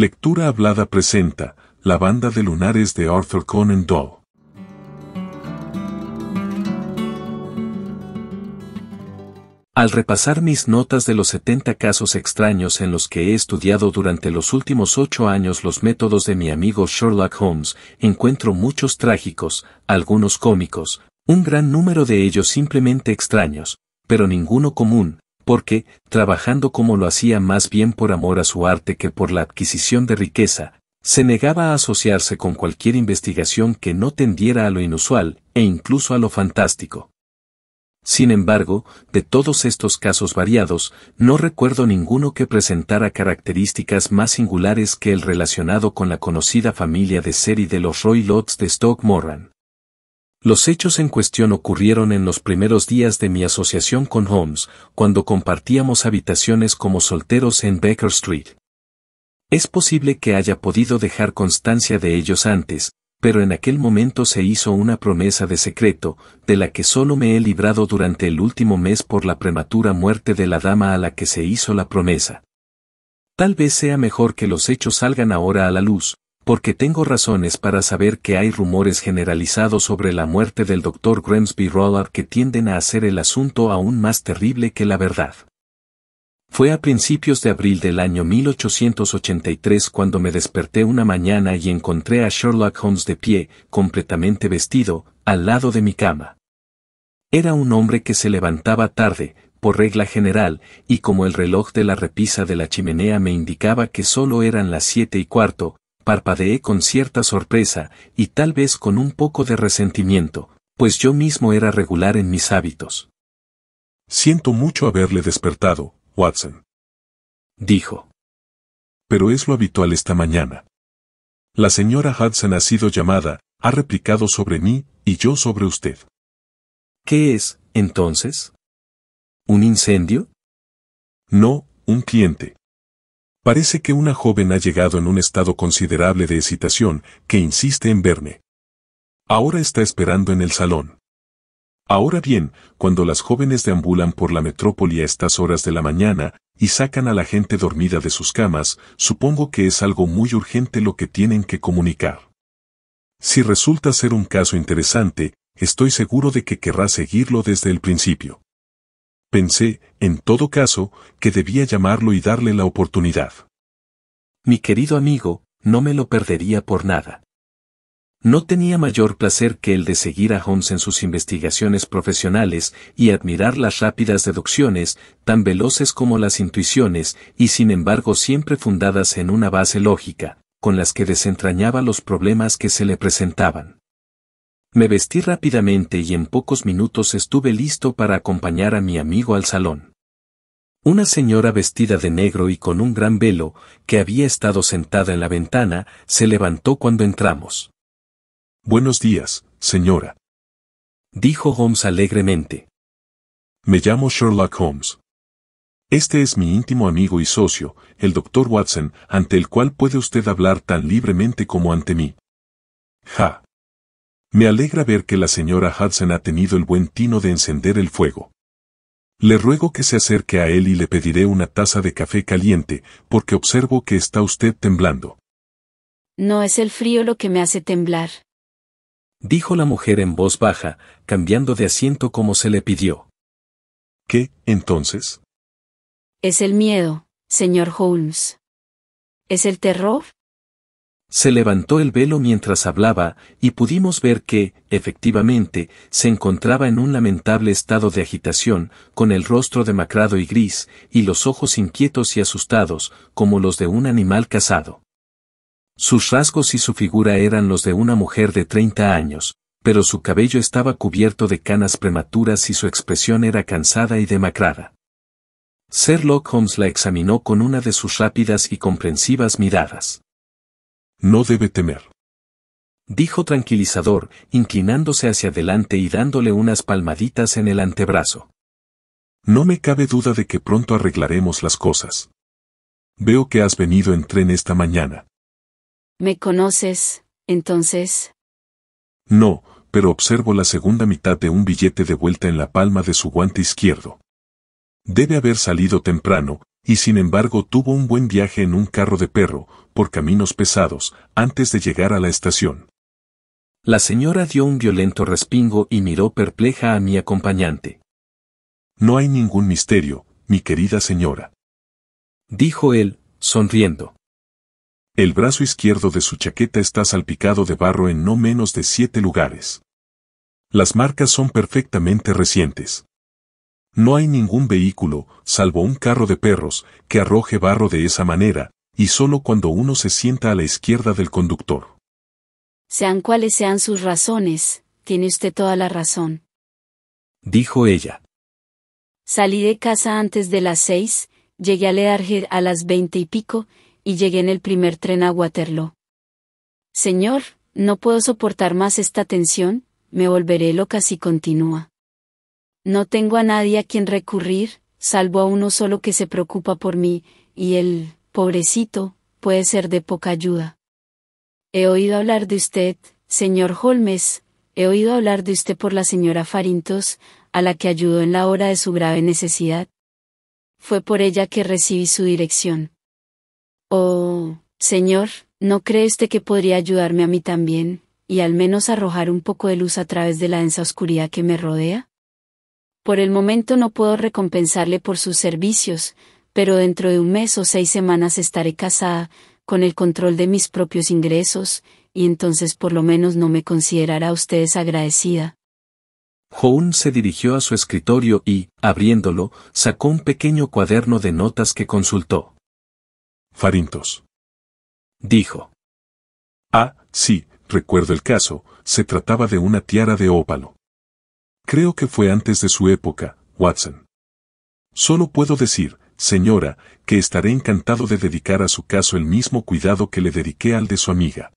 Lectura Hablada presenta La banda de lunares de Arthur Conan Doyle. Al repasar mis notas de los 70 casos extraños en los que he estudiado durante los últimos ocho años los métodos de mi amigo Sherlock Holmes, encuentro muchos trágicos, algunos cómicos, un gran número de ellos simplemente extraños, pero ninguno común, porque, trabajando como lo hacía más bien por amor a su arte que por la adquisición de riqueza, se negaba a asociarse con cualquier investigación que no tendiera a lo inusual e incluso a lo fantástico. Sin embargo, de todos estos casos variados, no recuerdo ninguno que presentara características más singulares que el relacionado con la conocida familia de Seri de los Roy Roylots de Moran. Los hechos en cuestión ocurrieron en los primeros días de mi asociación con Holmes, cuando compartíamos habitaciones como solteros en Baker Street. Es posible que haya podido dejar constancia de ellos antes, pero en aquel momento se hizo una promesa de secreto, de la que solo me he librado durante el último mes por la prematura muerte de la dama a la que se hizo la promesa. Tal vez sea mejor que los hechos salgan ahora a la luz, porque tengo razones para saber que hay rumores generalizados sobre la muerte del doctor Grimsby Rollard que tienden a hacer el asunto aún más terrible que la verdad. Fue a principios de abril del año 1883 cuando me desperté una mañana y encontré a Sherlock Holmes de pie, completamente vestido, al lado de mi cama. Era un hombre que se levantaba tarde, por regla general, y como el reloj de la repisa de la chimenea me indicaba que solo eran las siete y cuarto, parpadeé con cierta sorpresa, y tal vez con un poco de resentimiento, pues yo mismo era regular en mis hábitos. Siento mucho haberle despertado, Watson. Dijo. Pero es lo habitual esta mañana. La señora Hudson ha sido llamada, ha replicado sobre mí, y yo sobre usted. ¿Qué es, entonces? ¿Un incendio? No, un cliente. Parece que una joven ha llegado en un estado considerable de excitación, que insiste en verme. Ahora está esperando en el salón. Ahora bien, cuando las jóvenes deambulan por la metrópoli a estas horas de la mañana, y sacan a la gente dormida de sus camas, supongo que es algo muy urgente lo que tienen que comunicar. Si resulta ser un caso interesante, estoy seguro de que querrá seguirlo desde el principio. Pensé, en todo caso, que debía llamarlo y darle la oportunidad. Mi querido amigo, no me lo perdería por nada. No tenía mayor placer que el de seguir a Holmes en sus investigaciones profesionales y admirar las rápidas deducciones, tan veloces como las intuiciones, y sin embargo siempre fundadas en una base lógica, con las que desentrañaba los problemas que se le presentaban. Me vestí rápidamente y en pocos minutos estuve listo para acompañar a mi amigo al salón. Una señora vestida de negro y con un gran velo, que había estado sentada en la ventana, se levantó cuando entramos. Buenos días, señora. Dijo Holmes alegremente. Me llamo Sherlock Holmes. Este es mi íntimo amigo y socio, el doctor Watson, ante el cual puede usted hablar tan libremente como ante mí. Ja. Me alegra ver que la señora Hudson ha tenido el buen tino de encender el fuego. Le ruego que se acerque a él y le pediré una taza de café caliente, porque observo que está usted temblando. No es el frío lo que me hace temblar. Dijo la mujer en voz baja, cambiando de asiento como se le pidió. ¿Qué, entonces? Es el miedo, señor Holmes. ¿Es el terror? Se levantó el velo mientras hablaba, y pudimos ver que, efectivamente, se encontraba en un lamentable estado de agitación, con el rostro demacrado y gris, y los ojos inquietos y asustados, como los de un animal cazado. Sus rasgos y su figura eran los de una mujer de 30 años, pero su cabello estaba cubierto de canas prematuras y su expresión era cansada y demacrada. Sherlock Holmes la examinó con una de sus rápidas y comprensivas miradas. No debe temer. Dijo tranquilizador, inclinándose hacia adelante y dándole unas palmaditas en el antebrazo. No me cabe duda de que pronto arreglaremos las cosas. Veo que has venido en tren esta mañana. ¿Me conoces, entonces? No, pero observo la segunda mitad de un billete de vuelta en la palma de su guante izquierdo. Debe haber salido temprano, y sin embargo tuvo un buen viaje en un carro de perro, por caminos pesados, antes de llegar a la estación. La señora dio un violento respingo y miró perpleja a mi acompañante. No hay ningún misterio, mi querida señora. Dijo él, sonriendo. El brazo izquierdo de su chaqueta está salpicado de barro en no menos de siete lugares. Las marcas son perfectamente recientes. No hay ningún vehículo, salvo un carro de perros, que arroje barro de esa manera, y solo cuando uno se sienta a la izquierda del conductor. Sean cuales sean sus razones, tiene usted toda la razón. Dijo ella. Salí de casa antes de las seis, llegué a Learhead a las veinte y pico, y llegué en el primer tren a Waterloo. Señor, no puedo soportar más esta tensión, me volveré loca si continúa. No tengo a nadie a quien recurrir, salvo a uno solo que se preocupa por mí, y el pobrecito, puede ser de poca ayuda. He oído hablar de usted, señor Holmes, he oído hablar de usted por la señora Farintos, a la que ayudó en la hora de su grave necesidad. Fue por ella que recibí su dirección. Oh, señor, ¿no cree usted que podría ayudarme a mí también, y al menos arrojar un poco de luz a través de la densa oscuridad que me rodea? Por el momento no puedo recompensarle por sus servicios, pero dentro de un mes o seis semanas estaré casada, con el control de mis propios ingresos, y entonces por lo menos no me considerará usted ustedes agradecida. se dirigió a su escritorio y, abriéndolo, sacó un pequeño cuaderno de notas que consultó. Farintos. Dijo. Ah, sí, recuerdo el caso, se trataba de una tiara de ópalo. Creo que fue antes de su época, Watson. Solo puedo decir, señora, que estaré encantado de dedicar a su caso el mismo cuidado que le dediqué al de su amiga.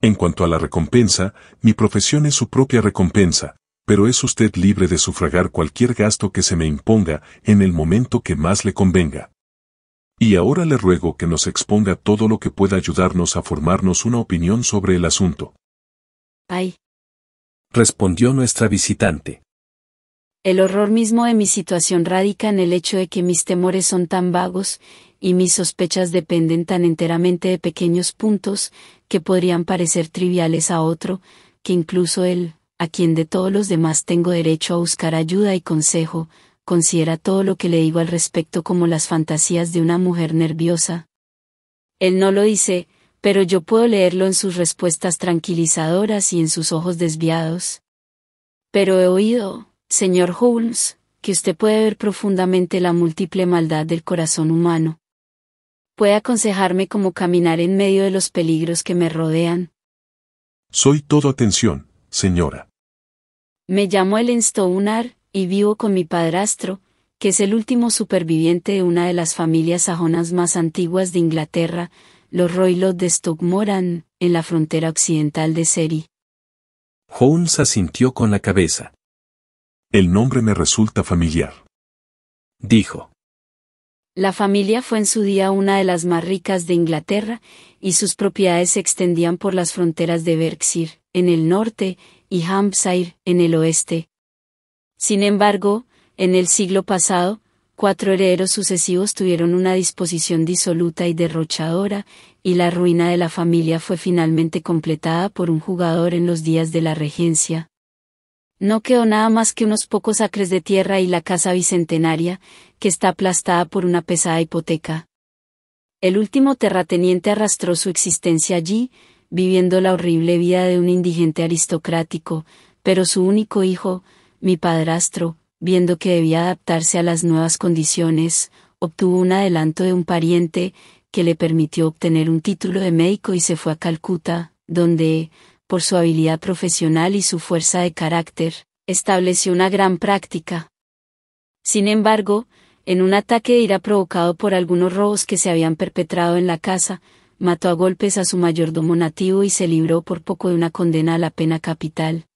En cuanto a la recompensa, mi profesión es su propia recompensa, pero es usted libre de sufragar cualquier gasto que se me imponga en el momento que más le convenga. Y ahora le ruego que nos exponga todo lo que pueda ayudarnos a formarnos una opinión sobre el asunto. Ay, respondió nuestra visitante. El horror mismo de mi situación radica en el hecho de que mis temores son tan vagos, y mis sospechas dependen tan enteramente de pequeños puntos, que podrían parecer triviales a otro, que incluso él, a quien de todos los demás tengo derecho a buscar ayuda y consejo, considera todo lo que le digo al respecto como las fantasías de una mujer nerviosa. Él no lo dice, pero yo puedo leerlo en sus respuestas tranquilizadoras y en sus ojos desviados. Pero he oído, señor Holmes, que usted puede ver profundamente la múltiple maldad del corazón humano. Puede aconsejarme cómo caminar en medio de los peligros que me rodean. Soy todo atención, señora. Me llamo Ellen Stownar, y vivo con mi padrastro, que es el último superviviente de una de las familias sajonas más antiguas de Inglaterra, los Roylos de Stockmoran, en la frontera occidental de Seri. Holmes asintió con la cabeza. El nombre me resulta familiar. Dijo. La familia fue en su día una de las más ricas de Inglaterra, y sus propiedades se extendían por las fronteras de Berkshire, en el norte, y Hampshire, en el oeste. Sin embargo, en el siglo pasado, cuatro herederos sucesivos tuvieron una disposición disoluta y derrochadora, y la ruina de la familia fue finalmente completada por un jugador en los días de la regencia. No quedó nada más que unos pocos acres de tierra y la casa bicentenaria, que está aplastada por una pesada hipoteca. El último terrateniente arrastró su existencia allí, viviendo la horrible vida de un indigente aristocrático, pero su único hijo, mi padrastro, viendo que debía adaptarse a las nuevas condiciones, obtuvo un adelanto de un pariente, que le permitió obtener un título de médico y se fue a Calcuta, donde, por su habilidad profesional y su fuerza de carácter, estableció una gran práctica. Sin embargo, en un ataque de ira provocado por algunos robos que se habían perpetrado en la casa, mató a golpes a su mayordomo nativo y se libró por poco de una condena a la pena capital.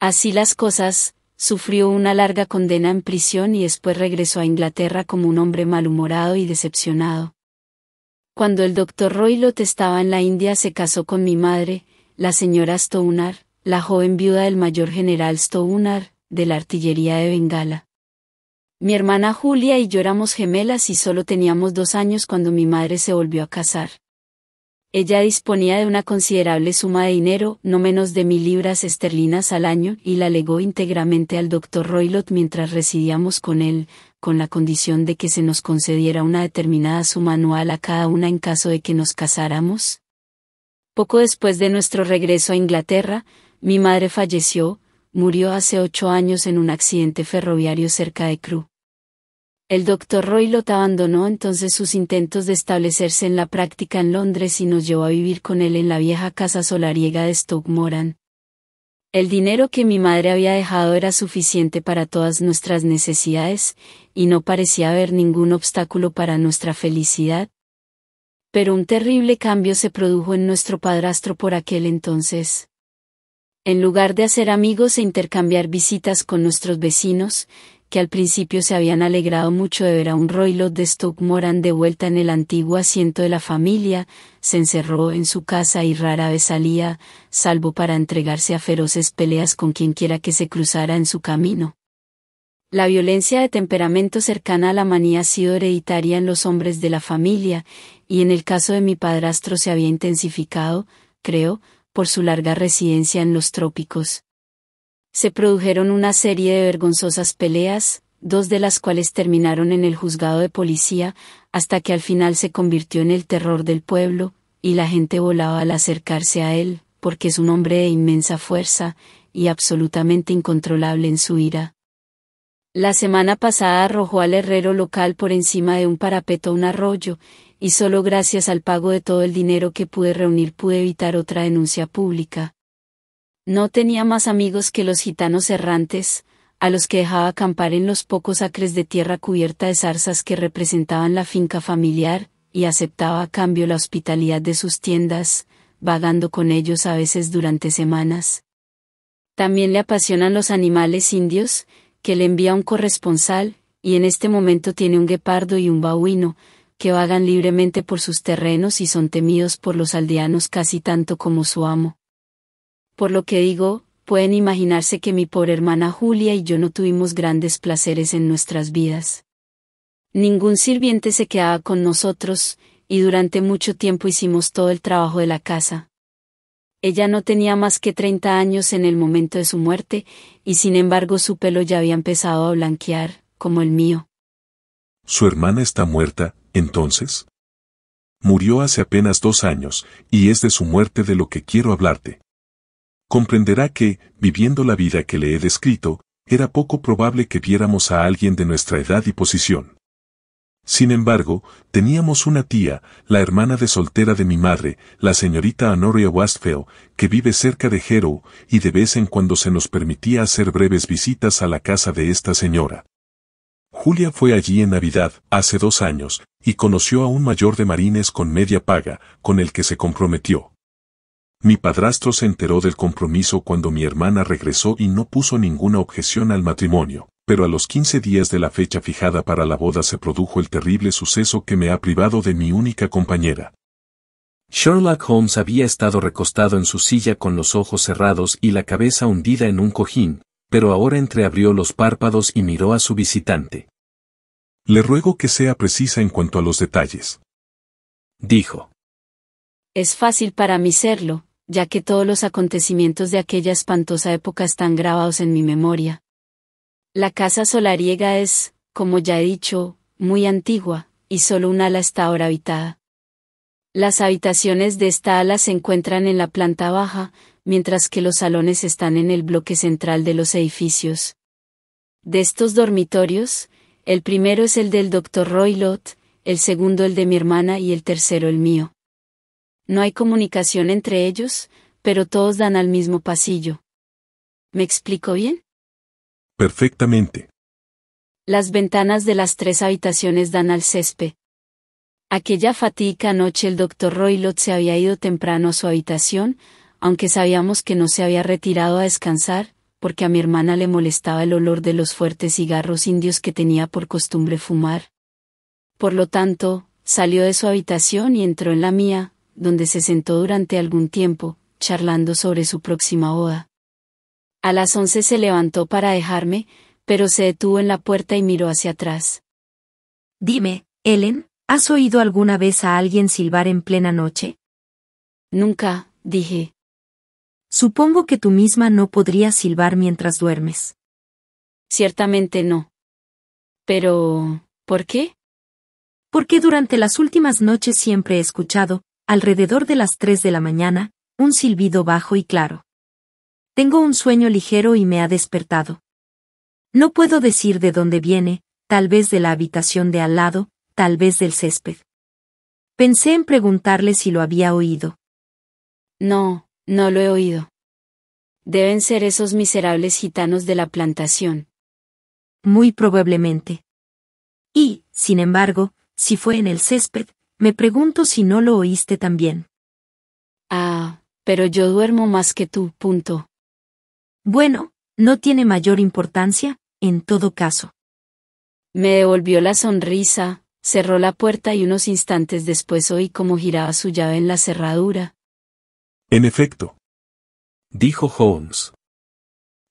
Así las cosas, sufrió una larga condena en prisión y después regresó a Inglaterra como un hombre malhumorado y decepcionado. Cuando el doctor Roylott estaba en la India se casó con mi madre, la señora Stounar, la joven viuda del mayor general Stounar, de la artillería de Bengala. Mi hermana Julia y yo éramos gemelas y solo teníamos dos años cuando mi madre se volvió a casar. Ella disponía de una considerable suma de dinero, no menos de mil libras esterlinas al año, y la legó íntegramente al doctor Roylott mientras residíamos con él, con la condición de que se nos concediera una determinada suma anual a cada una en caso de que nos casáramos. Poco después de nuestro regreso a Inglaterra, mi madre falleció, murió hace ocho años en un accidente ferroviario cerca de Crewe. El doctor Roylott abandonó entonces sus intentos de establecerse en la práctica en Londres y nos llevó a vivir con él en la vieja casa solariega de Stoke Moran. El dinero que mi madre había dejado era suficiente para todas nuestras necesidades, y no parecía haber ningún obstáculo para nuestra felicidad. Pero un terrible cambio se produjo en nuestro padrastro por aquel entonces. En lugar de hacer amigos e intercambiar visitas con nuestros vecinos, que al principio se habían alegrado mucho de ver a un roilot de Moran de vuelta en el antiguo asiento de la familia, se encerró en su casa y rara vez salía, salvo para entregarse a feroces peleas con quienquiera que se cruzara en su camino. La violencia de temperamento cercana a la manía ha sido hereditaria en los hombres de la familia, y en el caso de mi padrastro se había intensificado, creo, por su larga residencia en los trópicos se produjeron una serie de vergonzosas peleas, dos de las cuales terminaron en el juzgado de policía, hasta que al final se convirtió en el terror del pueblo, y la gente volaba al acercarse a él, porque es un hombre de inmensa fuerza, y absolutamente incontrolable en su ira. La semana pasada arrojó al herrero local por encima de un parapeto un arroyo, y solo gracias al pago de todo el dinero que pude reunir pude evitar otra denuncia pública, no tenía más amigos que los gitanos errantes, a los que dejaba acampar en los pocos acres de tierra cubierta de zarzas que representaban la finca familiar, y aceptaba a cambio la hospitalidad de sus tiendas, vagando con ellos a veces durante semanas. También le apasionan los animales indios, que le envía un corresponsal, y en este momento tiene un guepardo y un babuino, que vagan libremente por sus terrenos y son temidos por los aldeanos casi tanto como su amo. Por lo que digo, pueden imaginarse que mi pobre hermana Julia y yo no tuvimos grandes placeres en nuestras vidas. Ningún sirviente se quedaba con nosotros, y durante mucho tiempo hicimos todo el trabajo de la casa. Ella no tenía más que 30 años en el momento de su muerte, y sin embargo su pelo ya había empezado a blanquear, como el mío. ¿Su hermana está muerta, entonces? Murió hace apenas dos años, y es de su muerte de lo que quiero hablarte comprenderá que, viviendo la vida que le he descrito, era poco probable que viéramos a alguien de nuestra edad y posición. Sin embargo, teníamos una tía, la hermana de soltera de mi madre, la señorita Honoria Westfield, que vive cerca de Hero, y de vez en cuando se nos permitía hacer breves visitas a la casa de esta señora. Julia fue allí en Navidad, hace dos años, y conoció a un mayor de marines con media paga, con el que se comprometió. Mi padrastro se enteró del compromiso cuando mi hermana regresó y no puso ninguna objeción al matrimonio, pero a los 15 días de la fecha fijada para la boda se produjo el terrible suceso que me ha privado de mi única compañera. Sherlock Holmes había estado recostado en su silla con los ojos cerrados y la cabeza hundida en un cojín, pero ahora entreabrió los párpados y miró a su visitante. Le ruego que sea precisa en cuanto a los detalles. Dijo. Es fácil para mí serlo, ya que todos los acontecimientos de aquella espantosa época están grabados en mi memoria. La casa solariega es, como ya he dicho, muy antigua, y solo un ala está ahora habitada. Las habitaciones de esta ala se encuentran en la planta baja, mientras que los salones están en el bloque central de los edificios. De estos dormitorios, el primero es el del doctor Roylott, el segundo el de mi hermana y el tercero el mío. No hay comunicación entre ellos, pero todos dan al mismo pasillo. ¿Me explico bien? Perfectamente. Las ventanas de las tres habitaciones dan al césped. Aquella fatídica noche el doctor Roylott se había ido temprano a su habitación, aunque sabíamos que no se había retirado a descansar, porque a mi hermana le molestaba el olor de los fuertes cigarros indios que tenía por costumbre fumar. Por lo tanto, salió de su habitación y entró en la mía, donde se sentó durante algún tiempo, charlando sobre su próxima boda. A las once se levantó para dejarme, pero se detuvo en la puerta y miró hacia atrás. Dime, Ellen, ¿has oído alguna vez a alguien silbar en plena noche? Nunca, dije. Supongo que tú misma no podrías silbar mientras duermes. Ciertamente no. Pero... ¿por qué? Porque durante las últimas noches siempre he escuchado, Alrededor de las tres de la mañana, un silbido bajo y claro. Tengo un sueño ligero y me ha despertado. No puedo decir de dónde viene, tal vez de la habitación de al lado, tal vez del césped. Pensé en preguntarle si lo había oído. No, no lo he oído. Deben ser esos miserables gitanos de la plantación. Muy probablemente. Y, sin embargo, si fue en el césped, me pregunto si no lo oíste también. Ah, pero yo duermo más que tú, punto. Bueno, no tiene mayor importancia, en todo caso. Me devolvió la sonrisa, cerró la puerta y unos instantes después oí cómo giraba su llave en la cerradura. En efecto, dijo Holmes.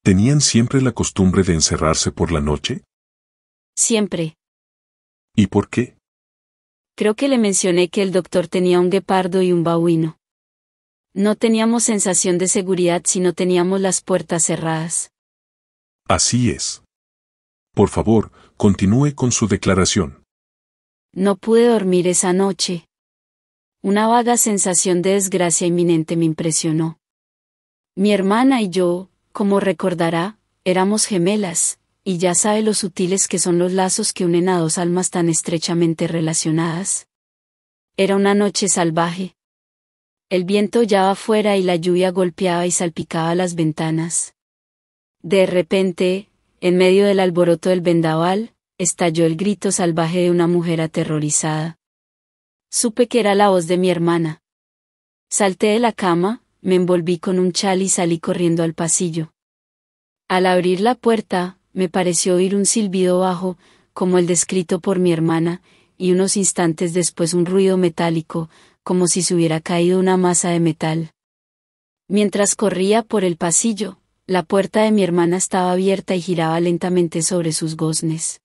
¿Tenían siempre la costumbre de encerrarse por la noche? Siempre. ¿Y por qué? Creo que le mencioné que el doctor tenía un guepardo y un babuino. No teníamos sensación de seguridad si no teníamos las puertas cerradas. Así es. Por favor, continúe con su declaración. No pude dormir esa noche. Una vaga sensación de desgracia inminente me impresionó. Mi hermana y yo, como recordará, éramos gemelas y ya sabe lo sutiles que son los lazos que unen a dos almas tan estrechamente relacionadas. Era una noche salvaje. El viento hollaba afuera y la lluvia golpeaba y salpicaba las ventanas. De repente, en medio del alboroto del vendaval, estalló el grito salvaje de una mujer aterrorizada. Supe que era la voz de mi hermana. Salté de la cama, me envolví con un chal y salí corriendo al pasillo. Al abrir la puerta, me pareció oír un silbido bajo, como el descrito por mi hermana, y unos instantes después un ruido metálico, como si se hubiera caído una masa de metal. Mientras corría por el pasillo, la puerta de mi hermana estaba abierta y giraba lentamente sobre sus goznes.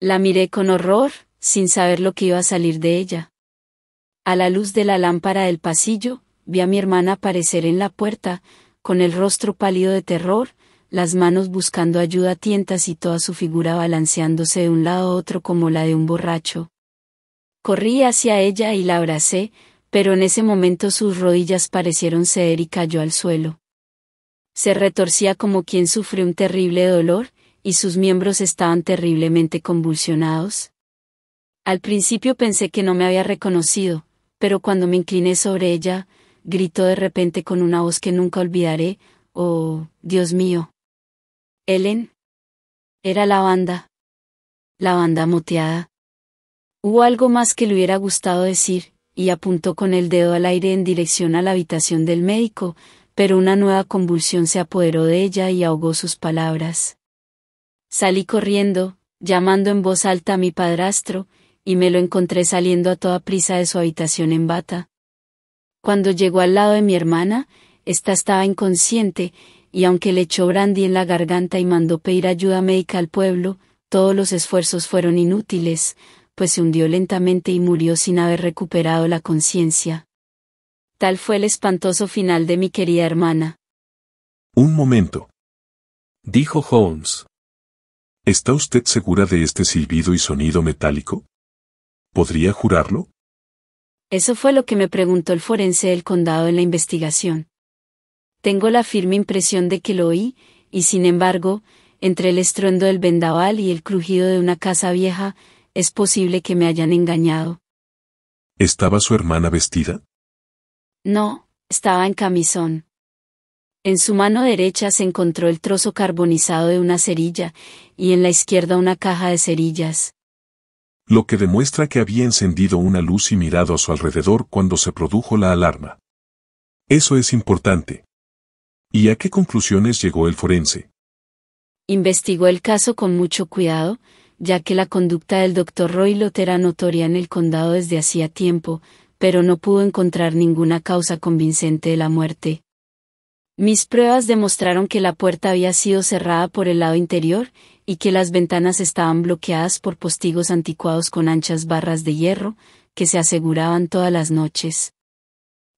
La miré con horror, sin saber lo que iba a salir de ella. A la luz de la lámpara del pasillo, vi a mi hermana aparecer en la puerta, con el rostro pálido de terror, las manos buscando ayuda tientas y toda su figura balanceándose de un lado a otro como la de un borracho. Corrí hacia ella y la abracé, pero en ese momento sus rodillas parecieron ceder y cayó al suelo. Se retorcía como quien sufre un terrible dolor, y sus miembros estaban terriblemente convulsionados. Al principio pensé que no me había reconocido, pero cuando me incliné sobre ella, gritó de repente con una voz que nunca olvidaré, Oh, Dios mío. Ellen. Era la banda. La banda moteada. Hubo algo más que le hubiera gustado decir, y apuntó con el dedo al aire en dirección a la habitación del médico, pero una nueva convulsión se apoderó de ella y ahogó sus palabras. Salí corriendo, llamando en voz alta a mi padrastro, y me lo encontré saliendo a toda prisa de su habitación en bata. Cuando llegó al lado de mi hermana, ésta estaba inconsciente, y aunque le echó brandy en la garganta y mandó pedir ayuda médica al pueblo, todos los esfuerzos fueron inútiles, pues se hundió lentamente y murió sin haber recuperado la conciencia. Tal fue el espantoso final de mi querida hermana. Un momento. Dijo Holmes. ¿Está usted segura de este silbido y sonido metálico? ¿Podría jurarlo? Eso fue lo que me preguntó el forense del condado en la investigación. Tengo la firme impresión de que lo oí, y sin embargo, entre el estruendo del vendaval y el crujido de una casa vieja, es posible que me hayan engañado. ¿Estaba su hermana vestida? No, estaba en camisón. En su mano derecha se encontró el trozo carbonizado de una cerilla, y en la izquierda una caja de cerillas. Lo que demuestra que había encendido una luz y mirado a su alrededor cuando se produjo la alarma. Eso es importante. ¿Y a qué conclusiones llegó el forense? Investigó el caso con mucho cuidado, ya que la conducta del doctor Roy era notoria en el condado desde hacía tiempo, pero no pudo encontrar ninguna causa convincente de la muerte. Mis pruebas demostraron que la puerta había sido cerrada por el lado interior, y que las ventanas estaban bloqueadas por postigos anticuados con anchas barras de hierro, que se aseguraban todas las noches.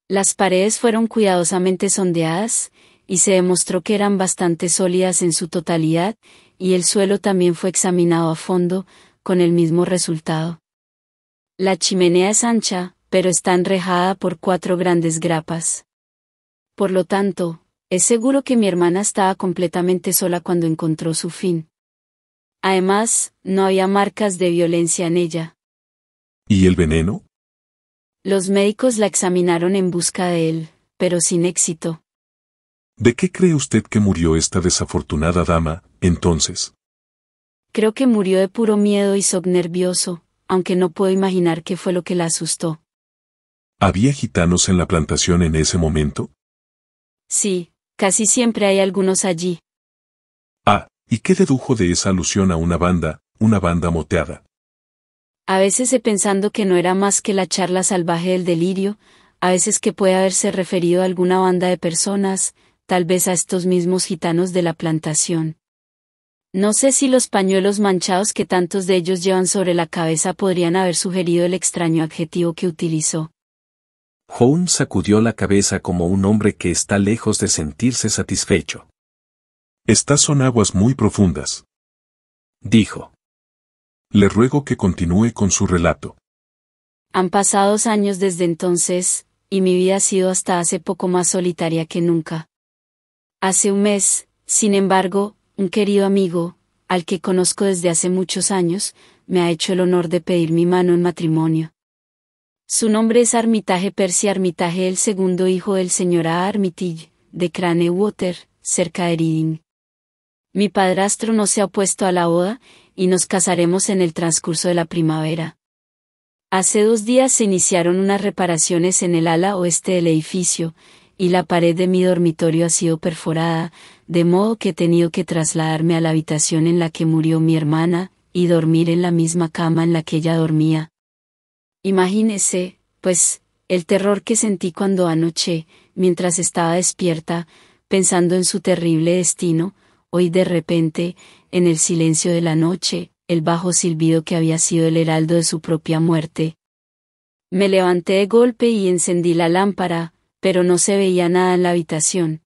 Las paredes fueron cuidadosamente sondeadas, y se demostró que eran bastante sólidas en su totalidad, y el suelo también fue examinado a fondo, con el mismo resultado. La chimenea es ancha, pero está enrejada por cuatro grandes grapas. Por lo tanto, es seguro que mi hermana estaba completamente sola cuando encontró su fin. Además, no había marcas de violencia en ella. ¿Y el veneno? Los médicos la examinaron en busca de él, pero sin éxito. ¿De qué cree usted que murió esta desafortunada dama, entonces? Creo que murió de puro miedo y nervioso, aunque no puedo imaginar qué fue lo que la asustó. ¿Había gitanos en la plantación en ese momento? Sí, casi siempre hay algunos allí. Ah, ¿y qué dedujo de esa alusión a una banda, una banda moteada? A veces he pensando que no era más que la charla salvaje del delirio, a veces que puede haberse referido a alguna banda de personas, tal vez a estos mismos gitanos de la plantación. No sé si los pañuelos manchados que tantos de ellos llevan sobre la cabeza podrían haber sugerido el extraño adjetivo que utilizó. Holmes sacudió la cabeza como un hombre que está lejos de sentirse satisfecho. Estas son aguas muy profundas. Dijo. Le ruego que continúe con su relato. Han pasado años desde entonces, y mi vida ha sido hasta hace poco más solitaria que nunca. Hace un mes, sin embargo, un querido amigo, al que conozco desde hace muchos años, me ha hecho el honor de pedir mi mano en matrimonio. Su nombre es Armitage Percy Armitage, el segundo hijo del señor A. Armitage, de Cranewater, cerca de Reading. Mi padrastro no se ha opuesto a la boda, y nos casaremos en el transcurso de la primavera. Hace dos días se iniciaron unas reparaciones en el ala oeste del edificio, y la pared de mi dormitorio ha sido perforada, de modo que he tenido que trasladarme a la habitación en la que murió mi hermana, y dormir en la misma cama en la que ella dormía. Imagínese, pues, el terror que sentí cuando anoche, mientras estaba despierta, pensando en su terrible destino, oí de repente, en el silencio de la noche, el bajo silbido que había sido el heraldo de su propia muerte. Me levanté de golpe y encendí la lámpara, pero no se veía nada en la habitación.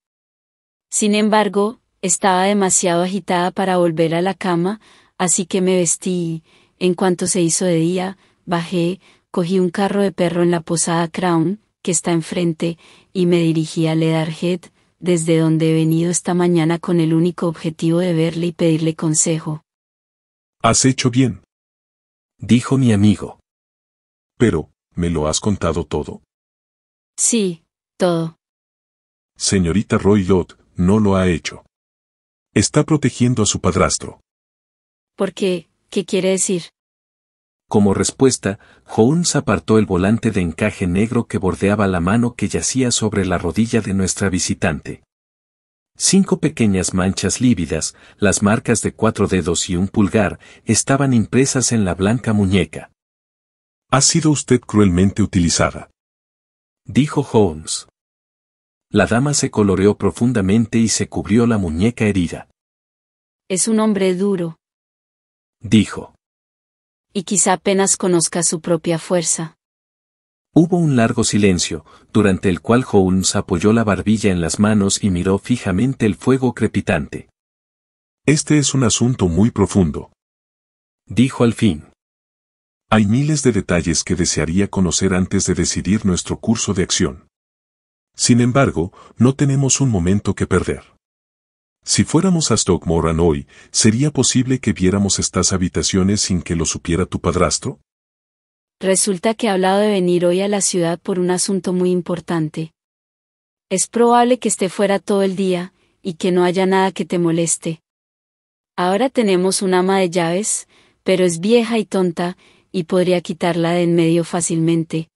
Sin embargo, estaba demasiado agitada para volver a la cama, así que me vestí y, en cuanto se hizo de día, bajé, cogí un carro de perro en la posada Crown, que está enfrente, y me dirigí a Ledarhead, desde donde he venido esta mañana con el único objetivo de verle y pedirle consejo. Has hecho bien. Dijo mi amigo. Pero, ¿me lo has contado todo? Sí, todo. Señorita Lott no lo ha hecho. Está protegiendo a su padrastro. ¿Por qué? ¿Qué quiere decir? Como respuesta, Holmes apartó el volante de encaje negro que bordeaba la mano que yacía sobre la rodilla de nuestra visitante. Cinco pequeñas manchas lívidas, las marcas de cuatro dedos y un pulgar, estaban impresas en la blanca muñeca. Ha sido usted cruelmente utilizada dijo Holmes. La dama se coloreó profundamente y se cubrió la muñeca herida. Es un hombre duro, dijo. Y quizá apenas conozca su propia fuerza. Hubo un largo silencio, durante el cual Holmes apoyó la barbilla en las manos y miró fijamente el fuego crepitante. Este es un asunto muy profundo. Dijo al fin. Hay miles de detalles que desearía conocer antes de decidir nuestro curso de acción. Sin embargo, no tenemos un momento que perder. Si fuéramos a Stockmoran hoy, ¿sería posible que viéramos estas habitaciones sin que lo supiera tu padrastro? Resulta que ha hablado de venir hoy a la ciudad por un asunto muy importante. Es probable que esté fuera todo el día, y que no haya nada que te moleste. Ahora tenemos una ama de llaves, pero es vieja y tonta, y podría quitarla de en medio fácilmente.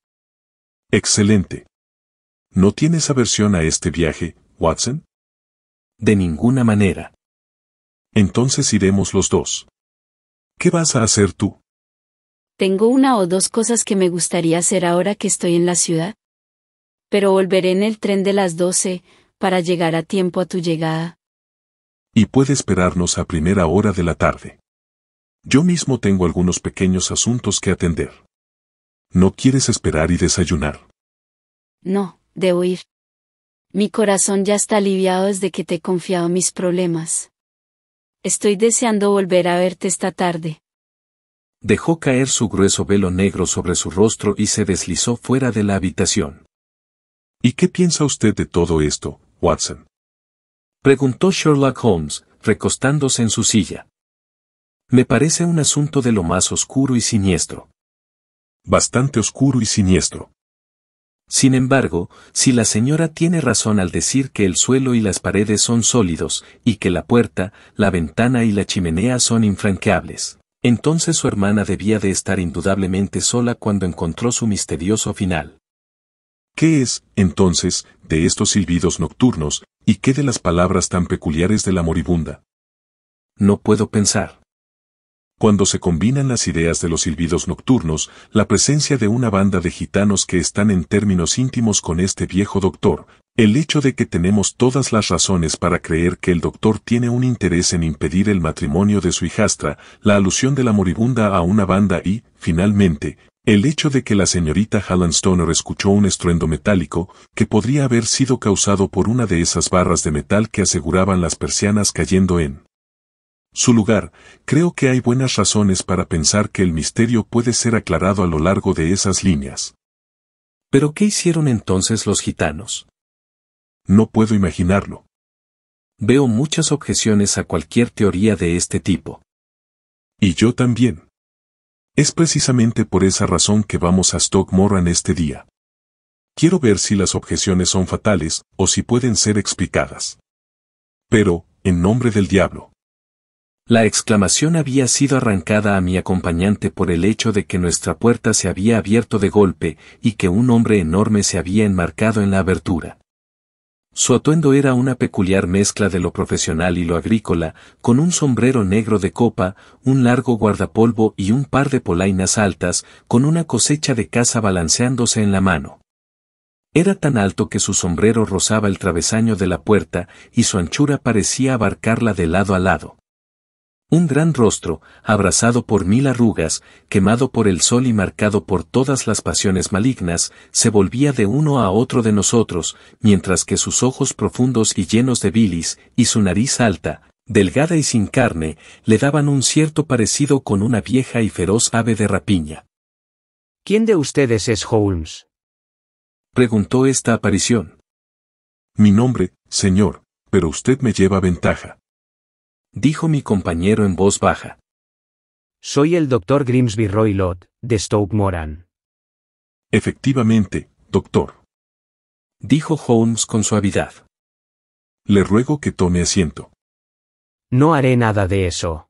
Excelente. ¿No tienes aversión a este viaje, Watson? De ninguna manera. Entonces iremos los dos. ¿Qué vas a hacer tú? Tengo una o dos cosas que me gustaría hacer ahora que estoy en la ciudad. Pero volveré en el tren de las doce, para llegar a tiempo a tu llegada. Y puede esperarnos a primera hora de la tarde. Yo mismo tengo algunos pequeños asuntos que atender. ¿No quieres esperar y desayunar? No, debo ir. Mi corazón ya está aliviado desde que te he confiado mis problemas. Estoy deseando volver a verte esta tarde. Dejó caer su grueso velo negro sobre su rostro y se deslizó fuera de la habitación. ¿Y qué piensa usted de todo esto, Watson? Preguntó Sherlock Holmes, recostándose en su silla. Me parece un asunto de lo más oscuro y siniestro. Bastante oscuro y siniestro. Sin embargo, si la señora tiene razón al decir que el suelo y las paredes son sólidos, y que la puerta, la ventana y la chimenea son infranqueables, entonces su hermana debía de estar indudablemente sola cuando encontró su misterioso final. ¿Qué es, entonces, de estos silbidos nocturnos, y qué de las palabras tan peculiares de la moribunda? No puedo pensar cuando se combinan las ideas de los silbidos nocturnos, la presencia de una banda de gitanos que están en términos íntimos con este viejo doctor, el hecho de que tenemos todas las razones para creer que el doctor tiene un interés en impedir el matrimonio de su hijastra, la alusión de la moribunda a una banda y, finalmente, el hecho de que la señorita Hallan Stoner escuchó un estruendo metálico, que podría haber sido causado por una de esas barras de metal que aseguraban las persianas cayendo en su lugar, creo que hay buenas razones para pensar que el misterio puede ser aclarado a lo largo de esas líneas. ¿Pero qué hicieron entonces los gitanos? No puedo imaginarlo. Veo muchas objeciones a cualquier teoría de este tipo. Y yo también. Es precisamente por esa razón que vamos a Stockmoran este día. Quiero ver si las objeciones son fatales o si pueden ser explicadas. Pero, en nombre del diablo. La exclamación había sido arrancada a mi acompañante por el hecho de que nuestra puerta se había abierto de golpe y que un hombre enorme se había enmarcado en la abertura. Su atuendo era una peculiar mezcla de lo profesional y lo agrícola, con un sombrero negro de copa, un largo guardapolvo y un par de polainas altas, con una cosecha de caza balanceándose en la mano. Era tan alto que su sombrero rozaba el travesaño de la puerta y su anchura parecía abarcarla de lado a lado. Un gran rostro, abrazado por mil arrugas, quemado por el sol y marcado por todas las pasiones malignas, se volvía de uno a otro de nosotros, mientras que sus ojos profundos y llenos de bilis, y su nariz alta, delgada y sin carne, le daban un cierto parecido con una vieja y feroz ave de rapiña. ¿Quién de ustedes es Holmes? preguntó esta aparición. Mi nombre, señor, pero usted me lleva ventaja dijo mi compañero en voz baja. Soy el doctor Grimsby Roylott, de Stoke Moran. Efectivamente, doctor. Dijo Holmes con suavidad. Le ruego que tome asiento. No haré nada de eso.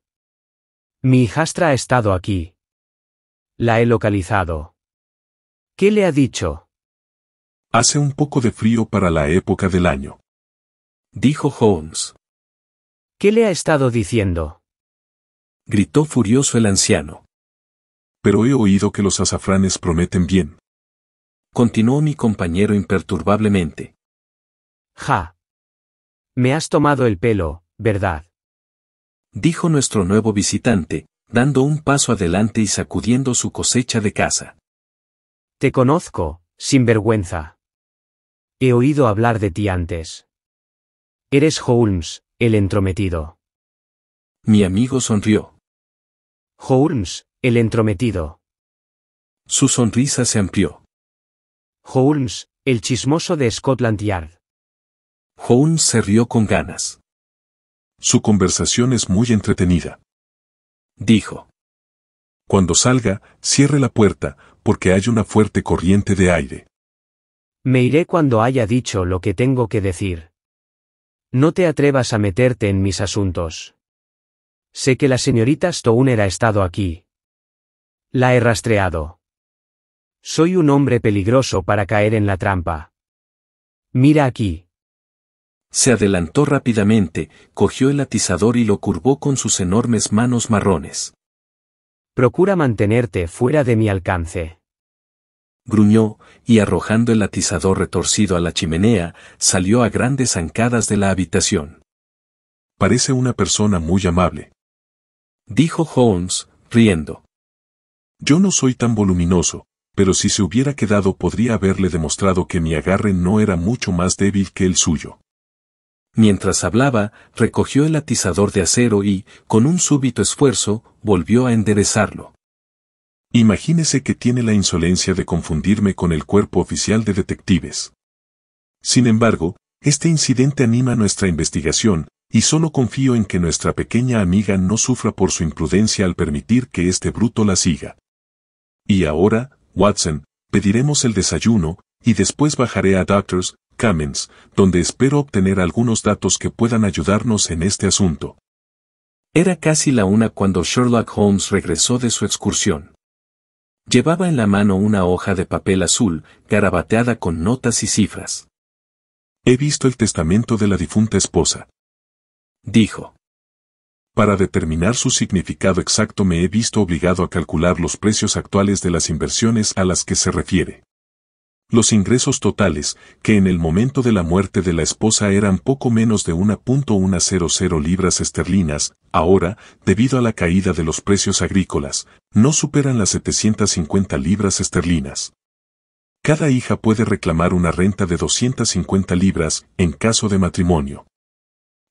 Mi hijastra ha estado aquí. La he localizado. ¿Qué le ha dicho? Hace un poco de frío para la época del año. Dijo Holmes. ¿Qué le ha estado diciendo? gritó furioso el anciano. Pero he oído que los azafranes prometen bien. Continuó mi compañero imperturbablemente. Ja. Me has tomado el pelo, ¿verdad? Dijo nuestro nuevo visitante, dando un paso adelante y sacudiendo su cosecha de casa. Te conozco, sin vergüenza. He oído hablar de ti antes. Eres Holmes, el entrometido. Mi amigo sonrió. Holmes, el entrometido. Su sonrisa se amplió. Holmes, el chismoso de Scotland Yard. Holmes se rió con ganas. Su conversación es muy entretenida. Dijo. Cuando salga, cierre la puerta, porque hay una fuerte corriente de aire. Me iré cuando haya dicho lo que tengo que decir. No te atrevas a meterte en mis asuntos. Sé que la señorita Stone ha estado aquí. La he rastreado. Soy un hombre peligroso para caer en la trampa. Mira aquí. Se adelantó rápidamente, cogió el atizador y lo curvó con sus enormes manos marrones. Procura mantenerte fuera de mi alcance gruñó, y arrojando el atizador retorcido a la chimenea, salió a grandes zancadas de la habitación. Parece una persona muy amable. Dijo Holmes, riendo. Yo no soy tan voluminoso, pero si se hubiera quedado podría haberle demostrado que mi agarre no era mucho más débil que el suyo. Mientras hablaba, recogió el atizador de acero y, con un súbito esfuerzo, volvió a enderezarlo. Imagínese que tiene la insolencia de confundirme con el cuerpo oficial de detectives. Sin embargo, este incidente anima nuestra investigación, y solo confío en que nuestra pequeña amiga no sufra por su imprudencia al permitir que este bruto la siga. Y ahora, Watson, pediremos el desayuno, y después bajaré a Doctors, Cummins, donde espero obtener algunos datos que puedan ayudarnos en este asunto. Era casi la una cuando Sherlock Holmes regresó de su excursión. Llevaba en la mano una hoja de papel azul, garabateada con notas y cifras. He visto el testamento de la difunta esposa. Dijo. Para determinar su significado exacto me he visto obligado a calcular los precios actuales de las inversiones a las que se refiere. Los ingresos totales, que en el momento de la muerte de la esposa eran poco menos de 1.100 libras esterlinas, ahora, debido a la caída de los precios agrícolas, no superan las 750 libras esterlinas. Cada hija puede reclamar una renta de 250 libras en caso de matrimonio.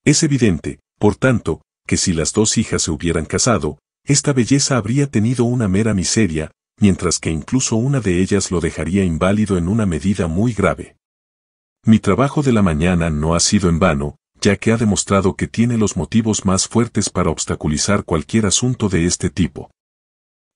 Es evidente, por tanto, que si las dos hijas se hubieran casado, esta belleza habría tenido una mera miseria, mientras que incluso una de ellas lo dejaría inválido en una medida muy grave. Mi trabajo de la mañana no ha sido en vano, ya que ha demostrado que tiene los motivos más fuertes para obstaculizar cualquier asunto de este tipo.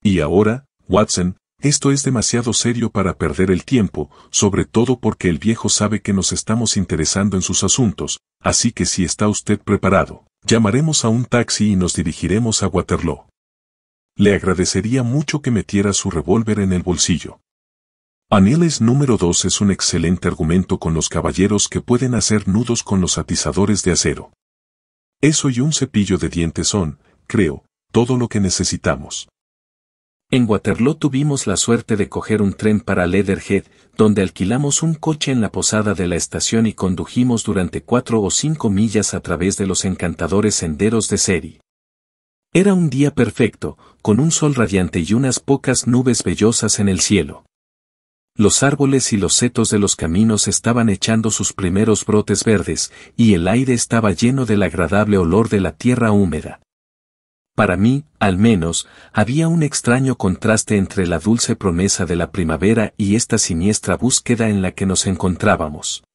Y ahora, Watson, esto es demasiado serio para perder el tiempo, sobre todo porque el viejo sabe que nos estamos interesando en sus asuntos, así que si está usted preparado, llamaremos a un taxi y nos dirigiremos a Waterloo le agradecería mucho que metiera su revólver en el bolsillo. Anieles número 2 es un excelente argumento con los caballeros que pueden hacer nudos con los atizadores de acero. Eso y un cepillo de dientes son, creo, todo lo que necesitamos. En Waterloo tuvimos la suerte de coger un tren para Leatherhead, donde alquilamos un coche en la posada de la estación y condujimos durante cuatro o cinco millas a través de los encantadores senderos de Seri. Era un día perfecto, con un sol radiante y unas pocas nubes vellosas en el cielo. Los árboles y los setos de los caminos estaban echando sus primeros brotes verdes, y el aire estaba lleno del agradable olor de la tierra húmeda. Para mí, al menos, había un extraño contraste entre la dulce promesa de la primavera y esta siniestra búsqueda en la que nos encontrábamos.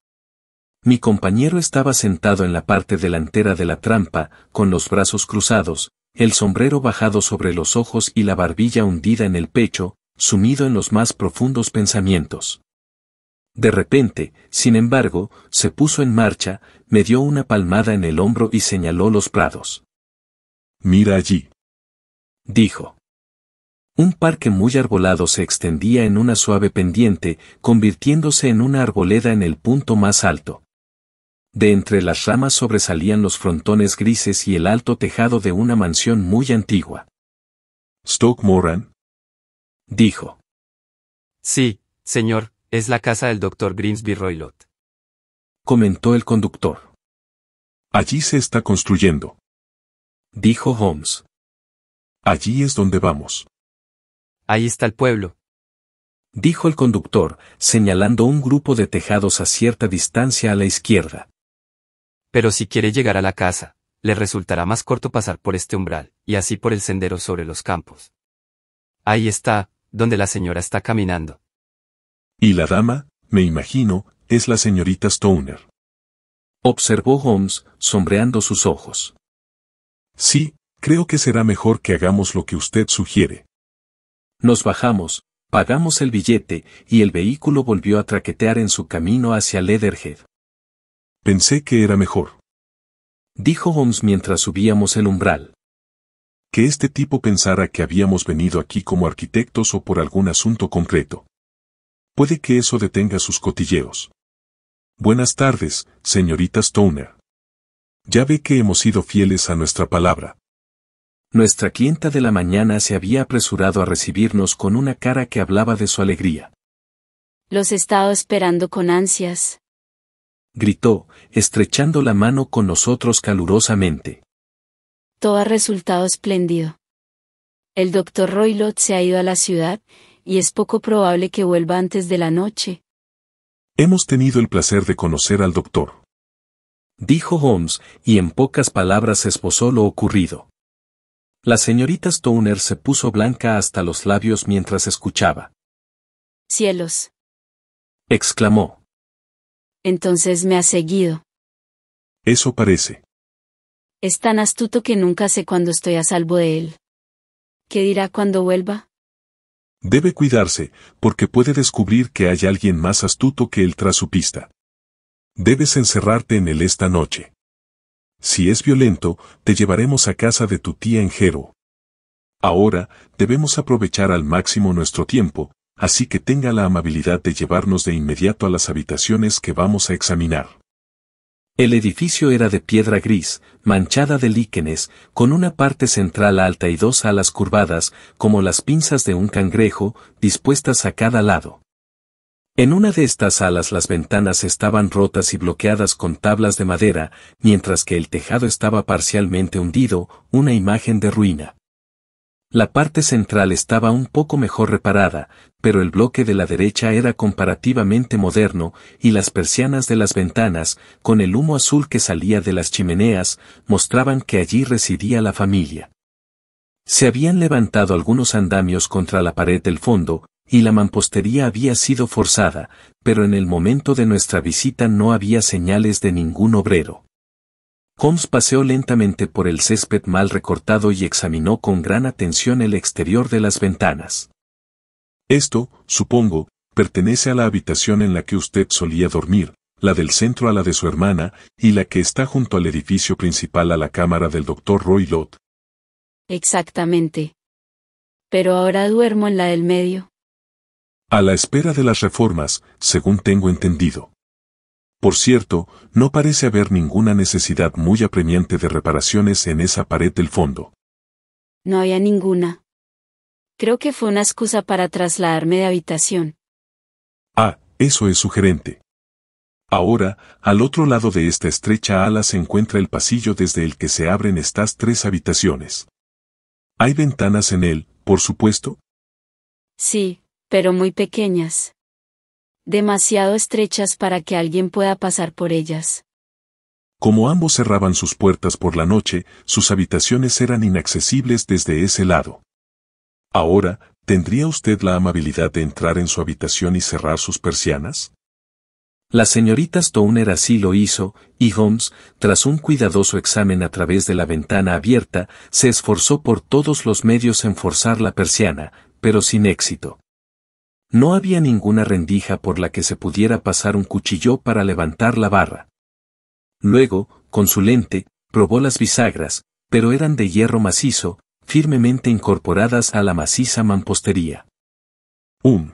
Mi compañero estaba sentado en la parte delantera de la trampa, con los brazos cruzados, el sombrero bajado sobre los ojos y la barbilla hundida en el pecho, sumido en los más profundos pensamientos. De repente, sin embargo, se puso en marcha, me dio una palmada en el hombro y señaló los prados. Mira allí. Dijo. Un parque muy arbolado se extendía en una suave pendiente, convirtiéndose en una arboleda en el punto más alto. De entre las ramas sobresalían los frontones grises y el alto tejado de una mansión muy antigua. Stoke Moran. Dijo. Sí, señor, es la casa del doctor Grimsby Roylott. Comentó el conductor. Allí se está construyendo. Dijo Holmes. Allí es donde vamos. Ahí está el pueblo. Dijo el conductor, señalando un grupo de tejados a cierta distancia a la izquierda. Pero si quiere llegar a la casa, le resultará más corto pasar por este umbral, y así por el sendero sobre los campos. Ahí está, donde la señora está caminando. Y la dama, me imagino, es la señorita Stoner. Observó Holmes, sombreando sus ojos. Sí, creo que será mejor que hagamos lo que usted sugiere. Nos bajamos, pagamos el billete, y el vehículo volvió a traquetear en su camino hacia Leatherhead. Pensé que era mejor. Dijo Holmes mientras subíamos el umbral. Que este tipo pensara que habíamos venido aquí como arquitectos o por algún asunto concreto. Puede que eso detenga sus cotilleos. Buenas tardes, señorita Stoner. Ya ve que hemos sido fieles a nuestra palabra. Nuestra clienta de la mañana se había apresurado a recibirnos con una cara que hablaba de su alegría. Los estaba esperando con ansias gritó, estrechando la mano con nosotros calurosamente. Todo ha resultado espléndido. El doctor Roylott se ha ido a la ciudad, y es poco probable que vuelva antes de la noche. Hemos tenido el placer de conocer al doctor. Dijo Holmes, y en pocas palabras esposó lo ocurrido. La señorita Stoner se puso blanca hasta los labios mientras escuchaba. Cielos. exclamó. Entonces me ha seguido. Eso parece. Es tan astuto que nunca sé cuándo estoy a salvo de él. ¿Qué dirá cuando vuelva? Debe cuidarse, porque puede descubrir que hay alguien más astuto que él tras su pista. Debes encerrarte en él esta noche. Si es violento, te llevaremos a casa de tu tía en Jero. Ahora, debemos aprovechar al máximo nuestro tiempo, así que tenga la amabilidad de llevarnos de inmediato a las habitaciones que vamos a examinar. El edificio era de piedra gris, manchada de líquenes, con una parte central alta y dos alas curvadas, como las pinzas de un cangrejo, dispuestas a cada lado. En una de estas alas las ventanas estaban rotas y bloqueadas con tablas de madera, mientras que el tejado estaba parcialmente hundido, una imagen de ruina. La parte central estaba un poco mejor reparada, pero el bloque de la derecha era comparativamente moderno, y las persianas de las ventanas, con el humo azul que salía de las chimeneas, mostraban que allí residía la familia. Se habían levantado algunos andamios contra la pared del fondo, y la mampostería había sido forzada, pero en el momento de nuestra visita no había señales de ningún obrero. Holmes paseó lentamente por el césped mal recortado y examinó con gran atención el exterior de las ventanas. Esto, supongo, pertenece a la habitación en la que usted solía dormir, la del centro a la de su hermana, y la que está junto al edificio principal a la cámara del doctor Roy Exactamente. Pero ahora duermo en la del medio. A la espera de las reformas, según tengo entendido. Por cierto, no parece haber ninguna necesidad muy apremiante de reparaciones en esa pared del fondo. No había ninguna. Creo que fue una excusa para trasladarme de habitación. Ah, eso es sugerente. Ahora, al otro lado de esta estrecha ala se encuentra el pasillo desde el que se abren estas tres habitaciones. ¿Hay ventanas en él, por supuesto? Sí, pero muy pequeñas demasiado estrechas para que alguien pueda pasar por ellas. Como ambos cerraban sus puertas por la noche, sus habitaciones eran inaccesibles desde ese lado. Ahora, ¿tendría usted la amabilidad de entrar en su habitación y cerrar sus persianas? La señorita Stoner así lo hizo, y Holmes, tras un cuidadoso examen a través de la ventana abierta, se esforzó por todos los medios en forzar la persiana, pero sin éxito. No había ninguna rendija por la que se pudiera pasar un cuchillo para levantar la barra. Luego, con su lente, probó las bisagras, pero eran de hierro macizo, firmemente incorporadas a la maciza mampostería. Um.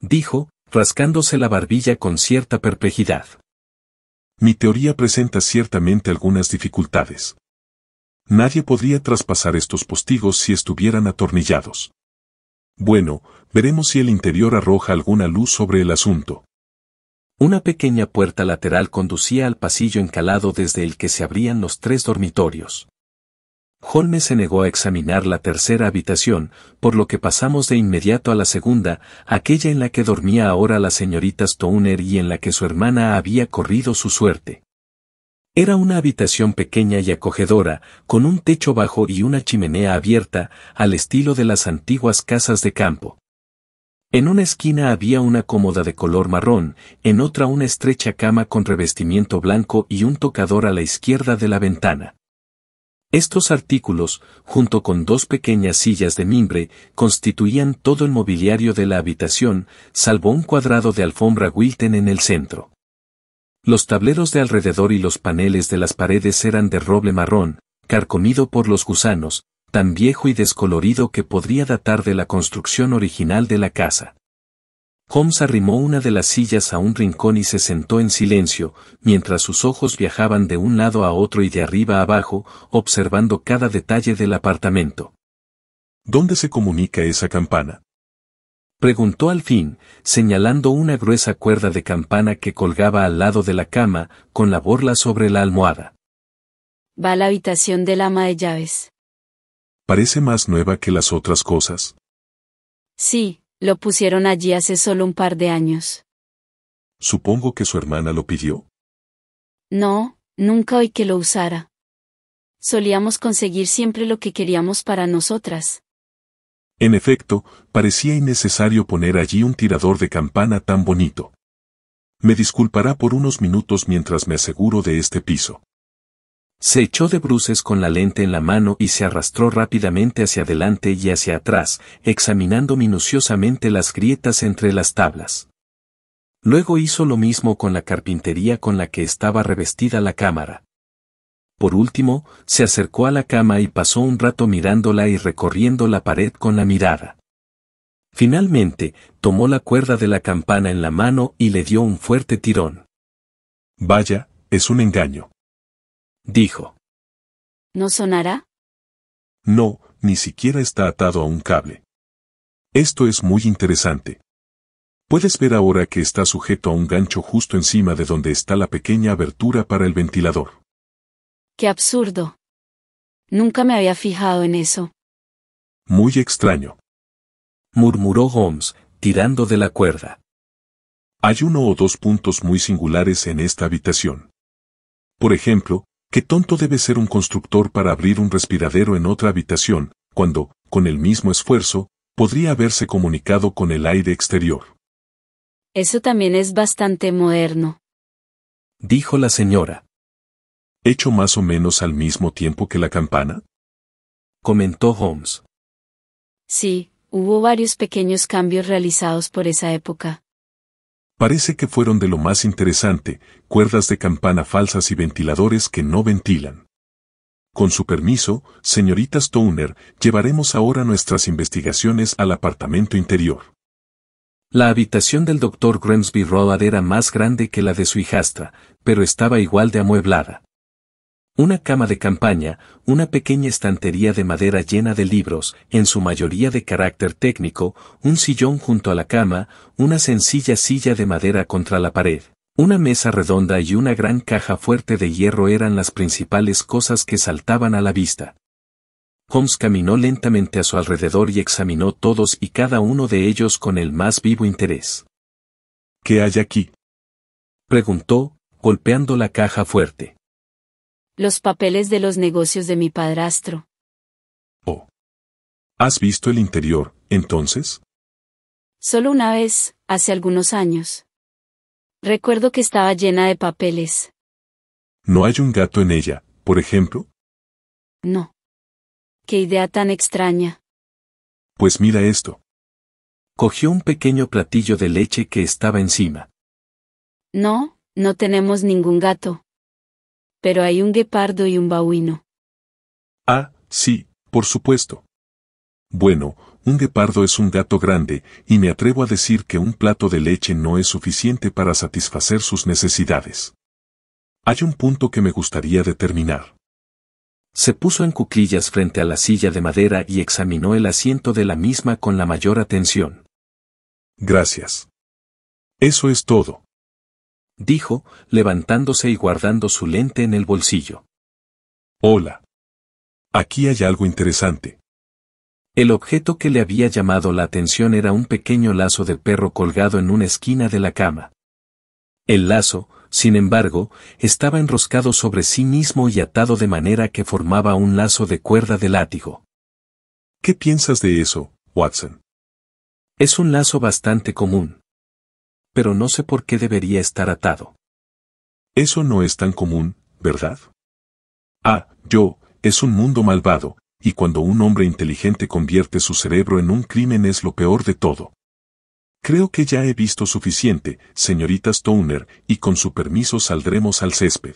Dijo, rascándose la barbilla con cierta perplejidad. Mi teoría presenta ciertamente algunas dificultades. Nadie podría traspasar estos postigos si estuvieran atornillados. Bueno, veremos si el interior arroja alguna luz sobre el asunto. Una pequeña puerta lateral conducía al pasillo encalado desde el que se abrían los tres dormitorios. Holmes se negó a examinar la tercera habitación, por lo que pasamos de inmediato a la segunda, aquella en la que dormía ahora la señorita Stoner y en la que su hermana había corrido su suerte. Era una habitación pequeña y acogedora, con un techo bajo y una chimenea abierta, al estilo de las antiguas casas de campo. En una esquina había una cómoda de color marrón, en otra una estrecha cama con revestimiento blanco y un tocador a la izquierda de la ventana. Estos artículos, junto con dos pequeñas sillas de mimbre, constituían todo el mobiliario de la habitación, salvo un cuadrado de alfombra Wilton en el centro. Los tableros de alrededor y los paneles de las paredes eran de roble marrón, carcomido por los gusanos, tan viejo y descolorido que podría datar de la construcción original de la casa. Holmes arrimó una de las sillas a un rincón y se sentó en silencio, mientras sus ojos viajaban de un lado a otro y de arriba a abajo, observando cada detalle del apartamento. ¿Dónde se comunica esa campana? Preguntó al fin, señalando una gruesa cuerda de campana que colgaba al lado de la cama, con la borla sobre la almohada. Va a la habitación del ama de llaves. Parece más nueva que las otras cosas. Sí, lo pusieron allí hace solo un par de años. Supongo que su hermana lo pidió. No, nunca oí que lo usara. Solíamos conseguir siempre lo que queríamos para nosotras. En efecto, parecía innecesario poner allí un tirador de campana tan bonito. Me disculpará por unos minutos mientras me aseguro de este piso. Se echó de bruces con la lente en la mano y se arrastró rápidamente hacia adelante y hacia atrás, examinando minuciosamente las grietas entre las tablas. Luego hizo lo mismo con la carpintería con la que estaba revestida la cámara. Por último, se acercó a la cama y pasó un rato mirándola y recorriendo la pared con la mirada. Finalmente, tomó la cuerda de la campana en la mano y le dio un fuerte tirón. Vaya, es un engaño dijo. ¿No sonará? No, ni siquiera está atado a un cable. Esto es muy interesante. Puedes ver ahora que está sujeto a un gancho justo encima de donde está la pequeña abertura para el ventilador. ¡Qué absurdo! Nunca me había fijado en eso. Muy extraño. Murmuró Holmes, tirando de la cuerda. Hay uno o dos puntos muy singulares en esta habitación. Por ejemplo, Qué tonto debe ser un constructor para abrir un respiradero en otra habitación, cuando, con el mismo esfuerzo, podría haberse comunicado con el aire exterior. Eso también es bastante moderno. Dijo la señora. ¿Hecho más o menos al mismo tiempo que la campana? Comentó Holmes. Sí, hubo varios pequeños cambios realizados por esa época. Parece que fueron de lo más interesante, cuerdas de campana falsas y ventiladores que no ventilan. Con su permiso, señorita Stoner, llevaremos ahora nuestras investigaciones al apartamento interior. La habitación del doctor Grimsby Road era más grande que la de su hijastra, pero estaba igual de amueblada. Una cama de campaña, una pequeña estantería de madera llena de libros, en su mayoría de carácter técnico, un sillón junto a la cama, una sencilla silla de madera contra la pared. Una mesa redonda y una gran caja fuerte de hierro eran las principales cosas que saltaban a la vista. Holmes caminó lentamente a su alrededor y examinó todos y cada uno de ellos con el más vivo interés. ¿Qué hay aquí? preguntó, golpeando la caja fuerte. Los papeles de los negocios de mi padrastro. Oh. ¿Has visto el interior, entonces? Solo una vez, hace algunos años. Recuerdo que estaba llena de papeles. ¿No hay un gato en ella, por ejemplo? No. Qué idea tan extraña. Pues mira esto. Cogió un pequeño platillo de leche que estaba encima. No, no tenemos ningún gato pero hay un guepardo y un babuino. Ah, sí, por supuesto. Bueno, un guepardo es un gato grande, y me atrevo a decir que un plato de leche no es suficiente para satisfacer sus necesidades. Hay un punto que me gustaría determinar. Se puso en cuclillas frente a la silla de madera y examinó el asiento de la misma con la mayor atención. Gracias. Eso es todo dijo, levantándose y guardando su lente en el bolsillo. Hola. Aquí hay algo interesante. El objeto que le había llamado la atención era un pequeño lazo de perro colgado en una esquina de la cama. El lazo, sin embargo, estaba enroscado sobre sí mismo y atado de manera que formaba un lazo de cuerda de látigo. ¿Qué piensas de eso, Watson? Es un lazo bastante común pero no sé por qué debería estar atado. Eso no es tan común, ¿verdad? Ah, yo, es un mundo malvado, y cuando un hombre inteligente convierte su cerebro en un crimen es lo peor de todo. Creo que ya he visto suficiente, señorita Stoner, y con su permiso saldremos al césped.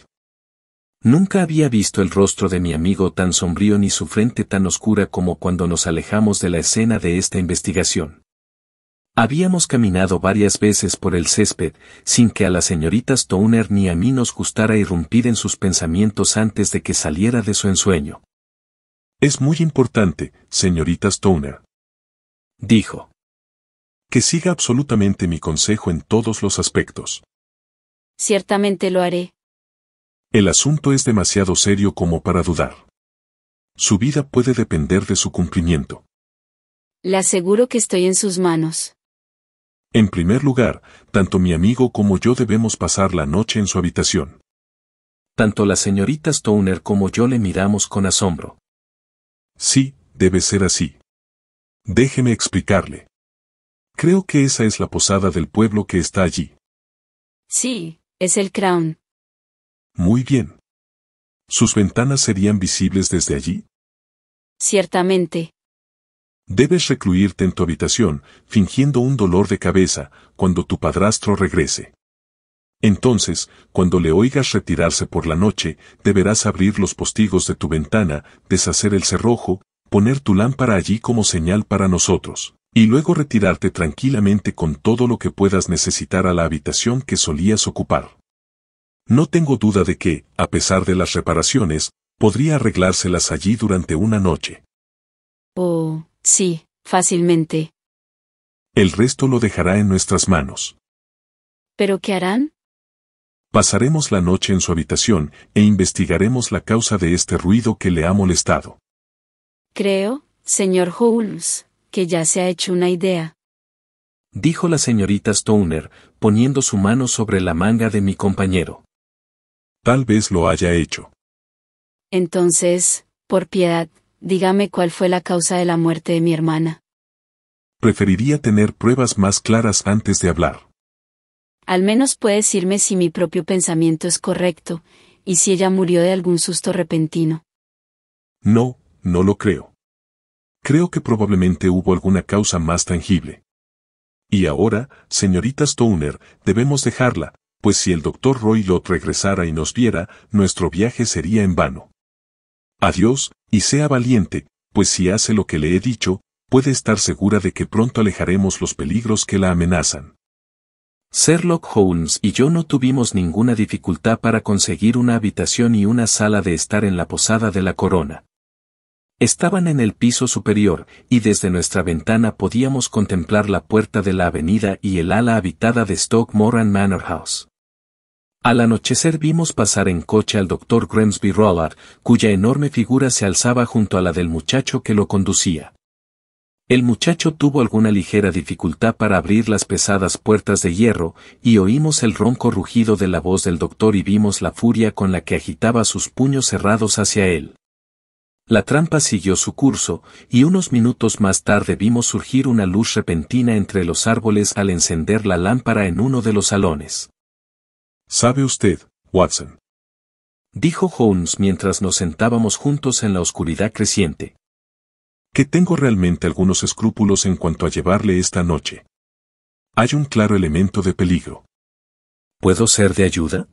Nunca había visto el rostro de mi amigo tan sombrío ni su frente tan oscura como cuando nos alejamos de la escena de esta investigación. Habíamos caminado varias veces por el césped, sin que a la señorita Stoner ni a mí nos gustara irrumpir en sus pensamientos antes de que saliera de su ensueño. Es muy importante, señorita Stoner. Dijo. Que siga absolutamente mi consejo en todos los aspectos. Ciertamente lo haré. El asunto es demasiado serio como para dudar. Su vida puede depender de su cumplimiento. Le aseguro que estoy en sus manos. En primer lugar, tanto mi amigo como yo debemos pasar la noche en su habitación. Tanto la señorita Stoner como yo le miramos con asombro. Sí, debe ser así. Déjeme explicarle. Creo que esa es la posada del pueblo que está allí. Sí, es el Crown. Muy bien. ¿Sus ventanas serían visibles desde allí? Ciertamente. Debes recluirte en tu habitación, fingiendo un dolor de cabeza, cuando tu padrastro regrese. Entonces, cuando le oigas retirarse por la noche, deberás abrir los postigos de tu ventana, deshacer el cerrojo, poner tu lámpara allí como señal para nosotros, y luego retirarte tranquilamente con todo lo que puedas necesitar a la habitación que solías ocupar. No tengo duda de que, a pesar de las reparaciones, podría arreglárselas allí durante una noche. Oh, Sí, fácilmente. El resto lo dejará en nuestras manos. ¿Pero qué harán? Pasaremos la noche en su habitación e investigaremos la causa de este ruido que le ha molestado. Creo, señor Holmes, que ya se ha hecho una idea. Dijo la señorita Stoner, poniendo su mano sobre la manga de mi compañero. Tal vez lo haya hecho. Entonces, por piedad, dígame cuál fue la causa de la muerte de mi hermana. Preferiría tener pruebas más claras antes de hablar. Al menos puede decirme si mi propio pensamiento es correcto, y si ella murió de algún susto repentino. No, no lo creo. Creo que probablemente hubo alguna causa más tangible. Y ahora, señorita Stoner, debemos dejarla, pues si el doctor Roylott regresara y nos viera, nuestro viaje sería en vano. Adiós, y sea valiente, pues si hace lo que le he dicho, puede estar segura de que pronto alejaremos los peligros que la amenazan. Sherlock Holmes y yo no tuvimos ninguna dificultad para conseguir una habitación y una sala de estar en la posada de la corona. Estaban en el piso superior, y desde nuestra ventana podíamos contemplar la puerta de la avenida y el ala habitada de Stoke Manor House. Al anochecer vimos pasar en coche al doctor Grimsby Rollard, cuya enorme figura se alzaba junto a la del muchacho que lo conducía. El muchacho tuvo alguna ligera dificultad para abrir las pesadas puertas de hierro, y oímos el ronco rugido de la voz del doctor y vimos la furia con la que agitaba sus puños cerrados hacia él. La trampa siguió su curso, y unos minutos más tarde vimos surgir una luz repentina entre los árboles al encender la lámpara en uno de los salones. Sabe usted, Watson. Dijo Holmes mientras nos sentábamos juntos en la oscuridad creciente. Que tengo realmente algunos escrúpulos en cuanto a llevarle esta noche. Hay un claro elemento de peligro. ¿Puedo ser de ayuda?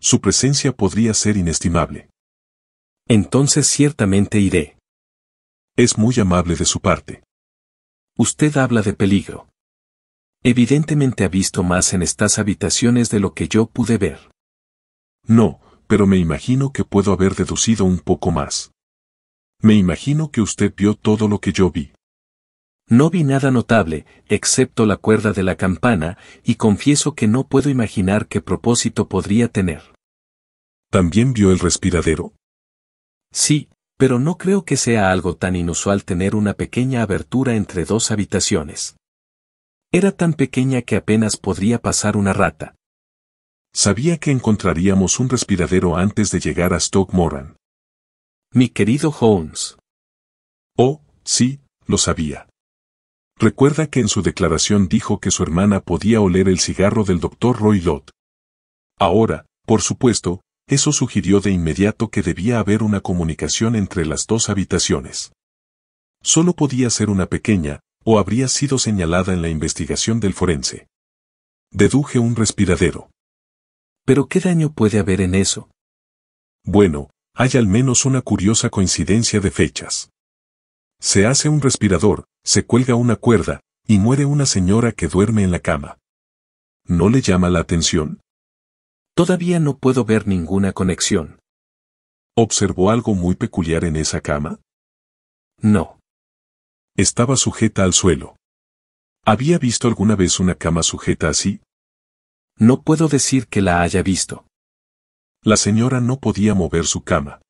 Su presencia podría ser inestimable. Entonces ciertamente iré. Es muy amable de su parte. Usted habla de peligro. Evidentemente ha visto más en estas habitaciones de lo que yo pude ver. No, pero me imagino que puedo haber deducido un poco más. Me imagino que usted vio todo lo que yo vi. No vi nada notable, excepto la cuerda de la campana, y confieso que no puedo imaginar qué propósito podría tener. ¿También vio el respiradero? Sí, pero no creo que sea algo tan inusual tener una pequeña abertura entre dos habitaciones. Era tan pequeña que apenas podría pasar una rata. Sabía que encontraríamos un respiradero antes de llegar a Moran. Mi querido Holmes. Oh, sí, lo sabía. Recuerda que en su declaración dijo que su hermana podía oler el cigarro del doctor Roy Lott. Ahora, por supuesto, eso sugirió de inmediato que debía haber una comunicación entre las dos habitaciones. Solo podía ser una pequeña, o habría sido señalada en la investigación del forense. Deduje un respiradero. ¿Pero qué daño puede haber en eso? Bueno, hay al menos una curiosa coincidencia de fechas. Se hace un respirador, se cuelga una cuerda, y muere una señora que duerme en la cama. ¿No le llama la atención? Todavía no puedo ver ninguna conexión. ¿Observó algo muy peculiar en esa cama? No. Estaba sujeta al suelo. ¿Había visto alguna vez una cama sujeta así? No puedo decir que la haya visto. La señora no podía mover su cama.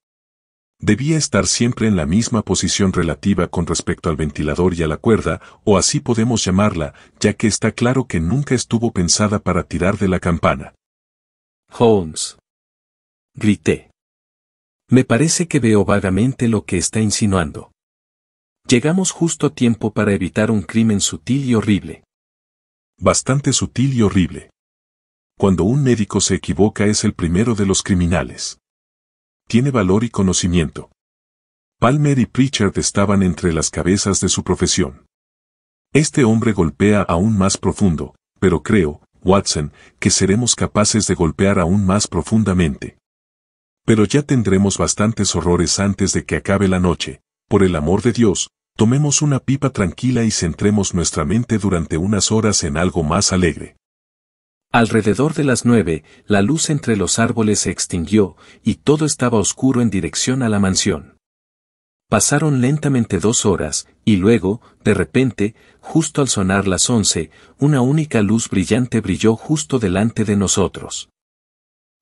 Debía estar siempre en la misma posición relativa con respecto al ventilador y a la cuerda, o así podemos llamarla, ya que está claro que nunca estuvo pensada para tirar de la campana. Holmes. Grité. Me parece que veo vagamente lo que está insinuando. Llegamos justo a tiempo para evitar un crimen sutil y horrible. Bastante sutil y horrible. Cuando un médico se equivoca es el primero de los criminales. Tiene valor y conocimiento. Palmer y Pritchard estaban entre las cabezas de su profesión. Este hombre golpea aún más profundo, pero creo, Watson, que seremos capaces de golpear aún más profundamente. Pero ya tendremos bastantes horrores antes de que acabe la noche, por el amor de Dios, tomemos una pipa tranquila y centremos nuestra mente durante unas horas en algo más alegre. Alrededor de las nueve, la luz entre los árboles se extinguió, y todo estaba oscuro en dirección a la mansión. Pasaron lentamente dos horas, y luego, de repente, justo al sonar las once, una única luz brillante brilló justo delante de nosotros.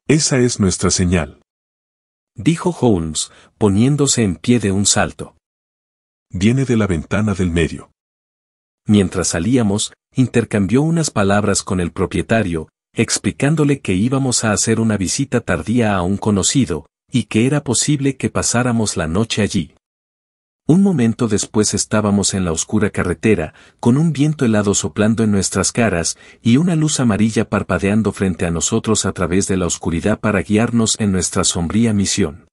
Esa es nuestra señal. Dijo Holmes, poniéndose en pie de un salto. Viene de la ventana del medio. Mientras salíamos, intercambió unas palabras con el propietario, explicándole que íbamos a hacer una visita tardía a un conocido, y que era posible que pasáramos la noche allí. Un momento después estábamos en la oscura carretera, con un viento helado soplando en nuestras caras y una luz amarilla parpadeando frente a nosotros a través de la oscuridad para guiarnos en nuestra sombría misión.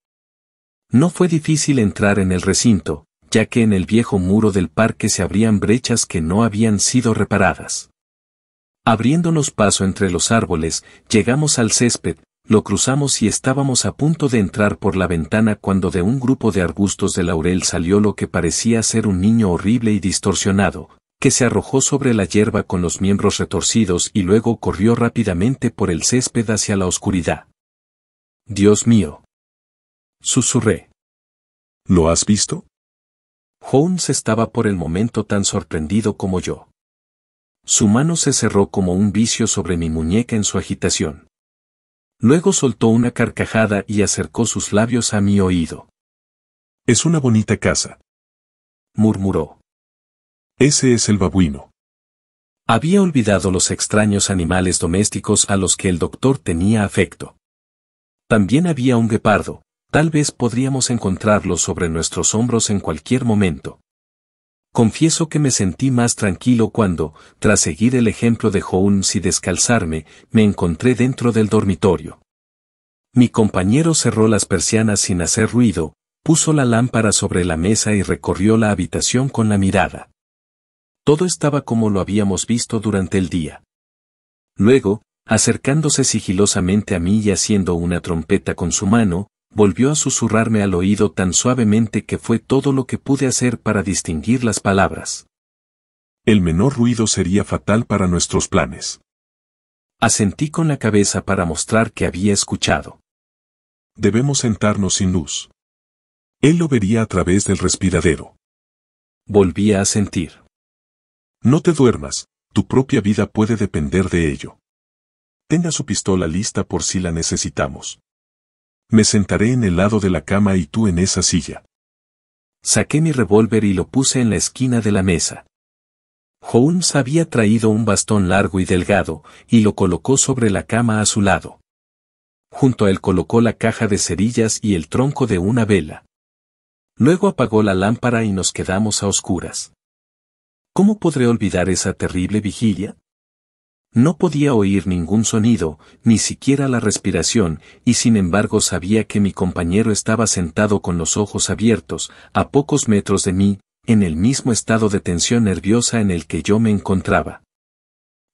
No fue difícil entrar en el recinto, ya que en el viejo muro del parque se abrían brechas que no habían sido reparadas. Abriéndonos paso entre los árboles, llegamos al césped, lo cruzamos y estábamos a punto de entrar por la ventana cuando de un grupo de arbustos de laurel salió lo que parecía ser un niño horrible y distorsionado, que se arrojó sobre la hierba con los miembros retorcidos y luego corrió rápidamente por el césped hacia la oscuridad. Dios mío. Susurré. ¿Lo has visto? Jones estaba por el momento tan sorprendido como yo. Su mano se cerró como un vicio sobre mi muñeca en su agitación. Luego soltó una carcajada y acercó sus labios a mi oído. Es una bonita casa. Murmuró. Ese es el babuino. Había olvidado los extraños animales domésticos a los que el doctor tenía afecto. También había un guepardo, Tal vez podríamos encontrarlo sobre nuestros hombros en cualquier momento. Confieso que me sentí más tranquilo cuando, tras seguir el ejemplo de Holmes y descalzarme, me encontré dentro del dormitorio. Mi compañero cerró las persianas sin hacer ruido, puso la lámpara sobre la mesa y recorrió la habitación con la mirada. Todo estaba como lo habíamos visto durante el día. Luego, acercándose sigilosamente a mí y haciendo una trompeta con su mano, volvió a susurrarme al oído tan suavemente que fue todo lo que pude hacer para distinguir las palabras. El menor ruido sería fatal para nuestros planes. Asentí con la cabeza para mostrar que había escuchado. Debemos sentarnos sin luz. Él lo vería a través del respiradero. Volví a sentir. No te duermas, tu propia vida puede depender de ello. Tenga su pistola lista por si la necesitamos. Me sentaré en el lado de la cama y tú en esa silla. Saqué mi revólver y lo puse en la esquina de la mesa. Holmes había traído un bastón largo y delgado, y lo colocó sobre la cama a su lado. Junto a él colocó la caja de cerillas y el tronco de una vela. Luego apagó la lámpara y nos quedamos a oscuras. ¿Cómo podré olvidar esa terrible vigilia? No podía oír ningún sonido, ni siquiera la respiración, y sin embargo sabía que mi compañero estaba sentado con los ojos abiertos, a pocos metros de mí, en el mismo estado de tensión nerviosa en el que yo me encontraba.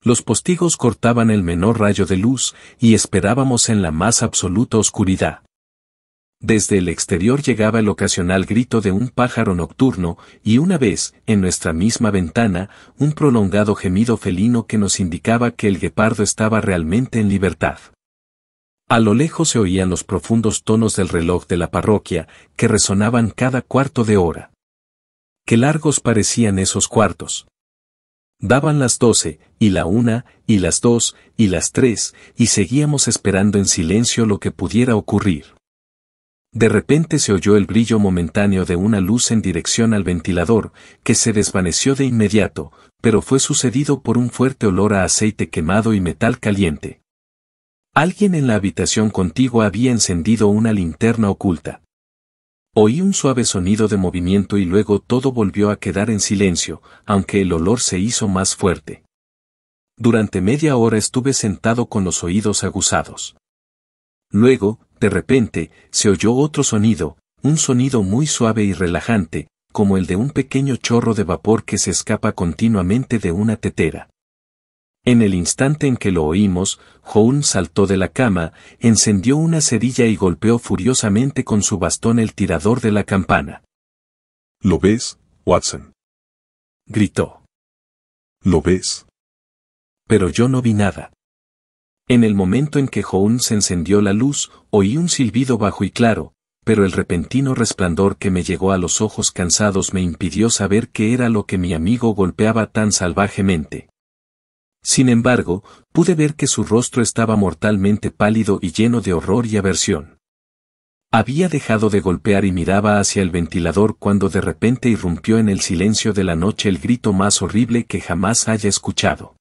Los postigos cortaban el menor rayo de luz, y esperábamos en la más absoluta oscuridad desde el exterior llegaba el ocasional grito de un pájaro nocturno, y una vez, en nuestra misma ventana, un prolongado gemido felino que nos indicaba que el guepardo estaba realmente en libertad. A lo lejos se oían los profundos tonos del reloj de la parroquia, que resonaban cada cuarto de hora. Qué largos parecían esos cuartos. Daban las doce, y la una, y las dos, y las tres, y seguíamos esperando en silencio lo que pudiera ocurrir. De repente se oyó el brillo momentáneo de una luz en dirección al ventilador, que se desvaneció de inmediato, pero fue sucedido por un fuerte olor a aceite quemado y metal caliente. Alguien en la habitación contigo había encendido una linterna oculta. Oí un suave sonido de movimiento y luego todo volvió a quedar en silencio, aunque el olor se hizo más fuerte. Durante media hora estuve sentado con los oídos aguzados. Luego, de repente, se oyó otro sonido, un sonido muy suave y relajante, como el de un pequeño chorro de vapor que se escapa continuamente de una tetera. En el instante en que lo oímos, Houn saltó de la cama, encendió una cerilla y golpeó furiosamente con su bastón el tirador de la campana. ¿Lo ves, Watson? gritó. ¿Lo ves? Pero yo no vi nada. En el momento en que Holmes se encendió la luz, oí un silbido bajo y claro, pero el repentino resplandor que me llegó a los ojos cansados me impidió saber qué era lo que mi amigo golpeaba tan salvajemente. Sin embargo, pude ver que su rostro estaba mortalmente pálido y lleno de horror y aversión. Había dejado de golpear y miraba hacia el ventilador cuando de repente irrumpió en el silencio de la noche el grito más horrible que jamás haya escuchado.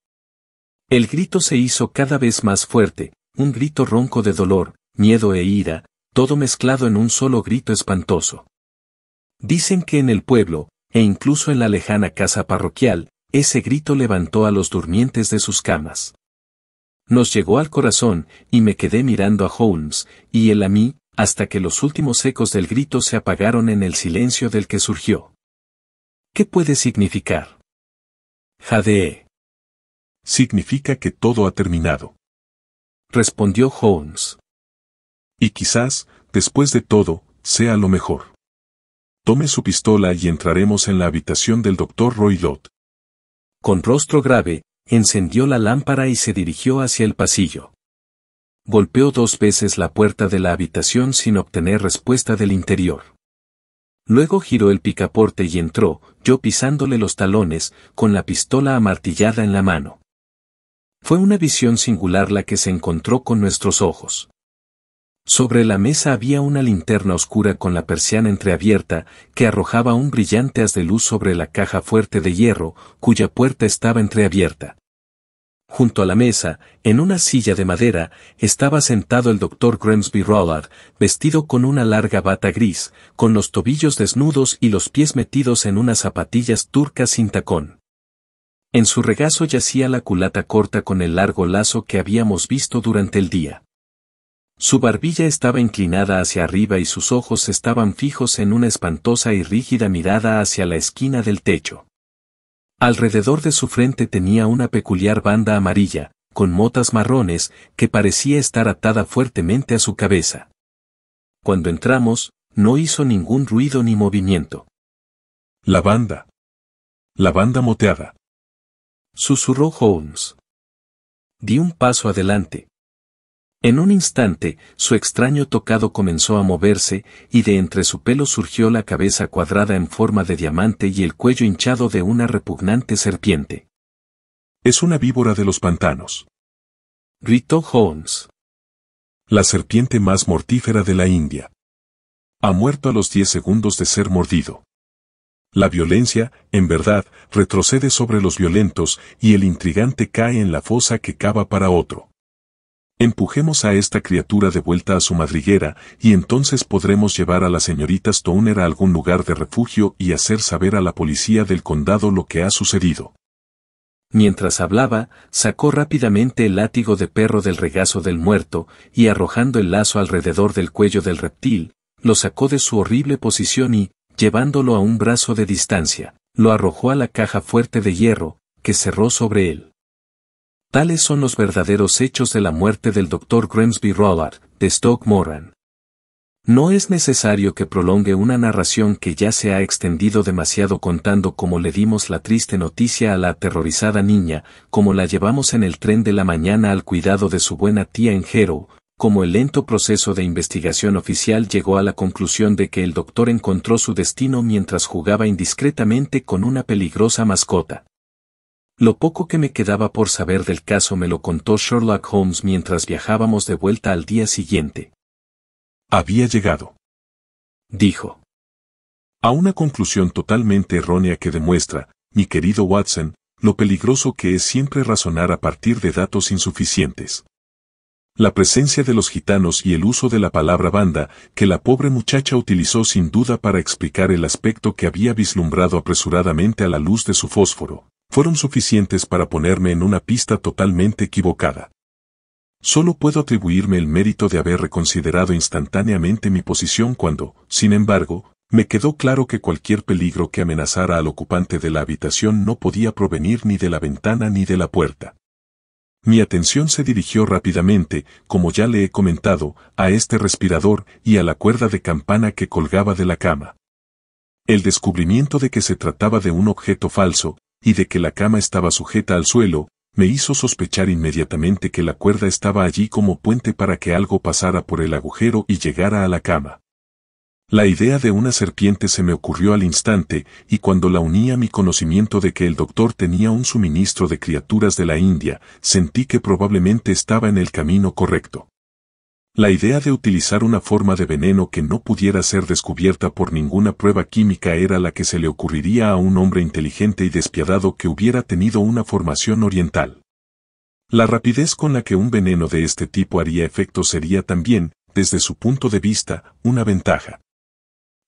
El grito se hizo cada vez más fuerte, un grito ronco de dolor, miedo e ira, todo mezclado en un solo grito espantoso. Dicen que en el pueblo, e incluso en la lejana casa parroquial, ese grito levantó a los durmientes de sus camas. Nos llegó al corazón, y me quedé mirando a Holmes, y él a mí, hasta que los últimos ecos del grito se apagaron en el silencio del que surgió. ¿Qué puede significar? Jadeé significa que todo ha terminado. Respondió Holmes. Y quizás, después de todo, sea lo mejor. Tome su pistola y entraremos en la habitación del doctor Roylott. Con rostro grave, encendió la lámpara y se dirigió hacia el pasillo. Golpeó dos veces la puerta de la habitación sin obtener respuesta del interior. Luego giró el picaporte y entró, yo pisándole los talones, con la pistola amartillada en la mano. Fue una visión singular la que se encontró con nuestros ojos. Sobre la mesa había una linterna oscura con la persiana entreabierta, que arrojaba un brillante haz de luz sobre la caja fuerte de hierro, cuya puerta estaba entreabierta. Junto a la mesa, en una silla de madera, estaba sentado el doctor Grimsby Rollard, vestido con una larga bata gris, con los tobillos desnudos y los pies metidos en unas zapatillas turcas sin tacón. En su regazo yacía la culata corta con el largo lazo que habíamos visto durante el día. Su barbilla estaba inclinada hacia arriba y sus ojos estaban fijos en una espantosa y rígida mirada hacia la esquina del techo. Alrededor de su frente tenía una peculiar banda amarilla, con motas marrones, que parecía estar atada fuertemente a su cabeza. Cuando entramos, no hizo ningún ruido ni movimiento. La banda. La banda moteada. Susurró Holmes. Di un paso adelante. En un instante, su extraño tocado comenzó a moverse, y de entre su pelo surgió la cabeza cuadrada en forma de diamante y el cuello hinchado de una repugnante serpiente. Es una víbora de los pantanos. Gritó Holmes. La serpiente más mortífera de la India. Ha muerto a los diez segundos de ser mordido. La violencia, en verdad, retrocede sobre los violentos y el intrigante cae en la fosa que cava para otro. Empujemos a esta criatura de vuelta a su madriguera y entonces podremos llevar a la señorita Stoner a algún lugar de refugio y hacer saber a la policía del condado lo que ha sucedido. Mientras hablaba, sacó rápidamente el látigo de perro del regazo del muerto, y arrojando el lazo alrededor del cuello del reptil, lo sacó de su horrible posición y, llevándolo a un brazo de distancia, lo arrojó a la caja fuerte de hierro, que cerró sobre él. Tales son los verdaderos hechos de la muerte del doctor Grimsby Rollard, de Stoke Moran. No es necesario que prolongue una narración que ya se ha extendido demasiado contando cómo le dimos la triste noticia a la aterrorizada niña, cómo la llevamos en el tren de la mañana al cuidado de su buena tía en Hero, como el lento proceso de investigación oficial llegó a la conclusión de que el doctor encontró su destino mientras jugaba indiscretamente con una peligrosa mascota. Lo poco que me quedaba por saber del caso me lo contó Sherlock Holmes mientras viajábamos de vuelta al día siguiente. Había llegado. Dijo. A una conclusión totalmente errónea que demuestra, mi querido Watson, lo peligroso que es siempre razonar a partir de datos insuficientes. La presencia de los gitanos y el uso de la palabra banda que la pobre muchacha utilizó sin duda para explicar el aspecto que había vislumbrado apresuradamente a la luz de su fósforo, fueron suficientes para ponerme en una pista totalmente equivocada. Solo puedo atribuirme el mérito de haber reconsiderado instantáneamente mi posición cuando, sin embargo, me quedó claro que cualquier peligro que amenazara al ocupante de la habitación no podía provenir ni de la ventana ni de la puerta. Mi atención se dirigió rápidamente, como ya le he comentado, a este respirador y a la cuerda de campana que colgaba de la cama. El descubrimiento de que se trataba de un objeto falso, y de que la cama estaba sujeta al suelo, me hizo sospechar inmediatamente que la cuerda estaba allí como puente para que algo pasara por el agujero y llegara a la cama. La idea de una serpiente se me ocurrió al instante, y cuando la uní a mi conocimiento de que el doctor tenía un suministro de criaturas de la India, sentí que probablemente estaba en el camino correcto. La idea de utilizar una forma de veneno que no pudiera ser descubierta por ninguna prueba química era la que se le ocurriría a un hombre inteligente y despiadado que hubiera tenido una formación oriental. La rapidez con la que un veneno de este tipo haría efecto sería también, desde su punto de vista, una ventaja.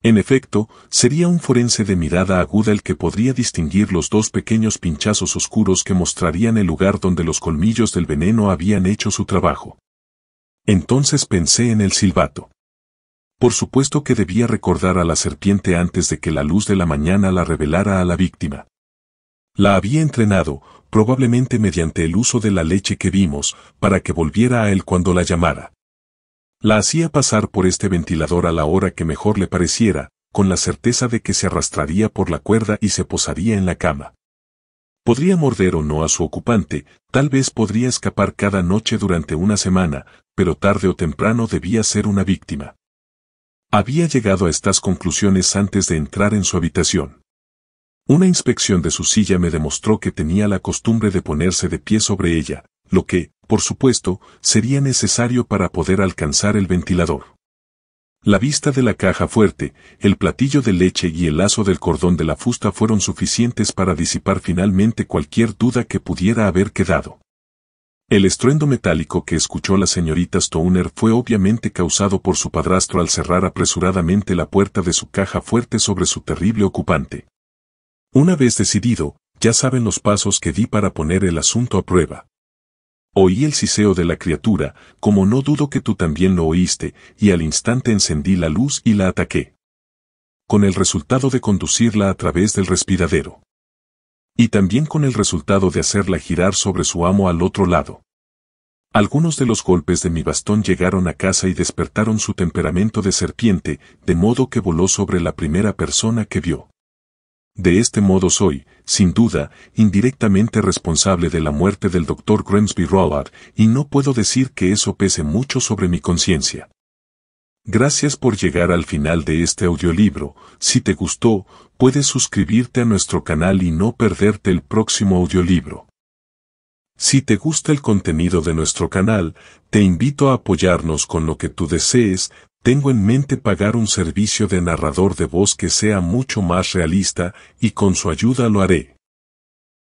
En efecto, sería un forense de mirada aguda el que podría distinguir los dos pequeños pinchazos oscuros que mostrarían el lugar donde los colmillos del veneno habían hecho su trabajo. Entonces pensé en el silbato. Por supuesto que debía recordar a la serpiente antes de que la luz de la mañana la revelara a la víctima. La había entrenado, probablemente mediante el uso de la leche que vimos, para que volviera a él cuando la llamara. La hacía pasar por este ventilador a la hora que mejor le pareciera, con la certeza de que se arrastraría por la cuerda y se posaría en la cama. Podría morder o no a su ocupante, tal vez podría escapar cada noche durante una semana, pero tarde o temprano debía ser una víctima. Había llegado a estas conclusiones antes de entrar en su habitación. Una inspección de su silla me demostró que tenía la costumbre de ponerse de pie sobre ella, lo que, por supuesto, sería necesario para poder alcanzar el ventilador. La vista de la caja fuerte, el platillo de leche y el lazo del cordón de la fusta fueron suficientes para disipar finalmente cualquier duda que pudiera haber quedado. El estruendo metálico que escuchó la señorita Stoner fue obviamente causado por su padrastro al cerrar apresuradamente la puerta de su caja fuerte sobre su terrible ocupante. Una vez decidido, ya saben los pasos que di para poner el asunto a prueba. Oí el siseo de la criatura, como no dudo que tú también lo oíste, y al instante encendí la luz y la ataqué. Con el resultado de conducirla a través del respiradero. Y también con el resultado de hacerla girar sobre su amo al otro lado. Algunos de los golpes de mi bastón llegaron a casa y despertaron su temperamento de serpiente, de modo que voló sobre la primera persona que vio. De este modo soy, sin duda, indirectamente responsable de la muerte del doctor Grimsby Robert, y no puedo decir que eso pese mucho sobre mi conciencia. Gracias por llegar al final de este audiolibro. Si te gustó, puedes suscribirte a nuestro canal y no perderte el próximo audiolibro. Si te gusta el contenido de nuestro canal, te invito a apoyarnos con lo que tú desees, tengo en mente pagar un servicio de narrador de voz que sea mucho más realista, y con su ayuda lo haré.